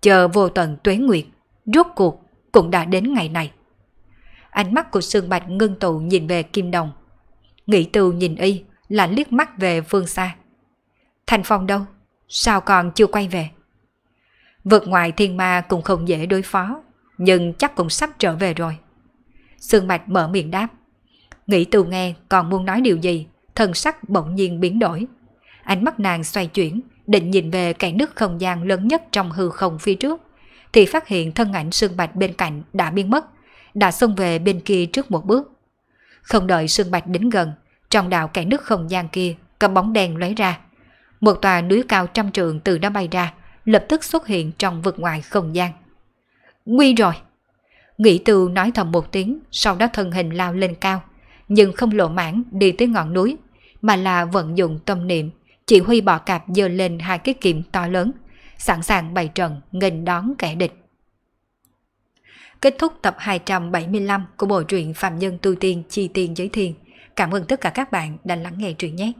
Chờ vô tận tuế nguyệt, rốt cuộc cũng đã đến ngày này. Ánh mắt của sương bạch ngưng tụ nhìn về kim đồng. Nghĩ tư nhìn y là liếc mắt về phương xa. Thành phong đâu? Sao còn chưa quay về? Vượt ngoài thiên ma cũng không dễ đối phó, nhưng chắc cũng sắp trở về rồi. Sương Mạch mở miệng đáp. Nghĩ từ nghe còn muốn nói điều gì, thần sắc bỗng nhiên biến đổi. Ánh mắt nàng xoay chuyển, định nhìn về cạn nước không gian lớn nhất trong hư không phía trước, thì phát hiện thân ảnh Sương Bạch bên cạnh đã biến mất, đã xông về bên kia trước một bước. Không đợi Sương Bạch đến gần, trong đạo cạn nước không gian kia có bóng đèn lóe ra. Một tòa núi cao trăm trượng từ đó bay ra, lập tức xuất hiện trong vực ngoài không gian. Nguy rồi! Nghĩ từ nói thầm một tiếng, sau đó thân hình lao lên cao, nhưng không lộ mãn đi tới ngọn núi, mà là vận dụng tâm niệm, chỉ huy bọ cạp dơ lên hai cái kiếm to lớn, sẵn sàng bày trận nghênh đón kẻ địch. Kết thúc tập 275 của bộ truyện Phạm Nhân Tu Tiên Chi Tiên Giới Thiên. Cảm ơn tất cả các bạn đã lắng nghe truyện nhé.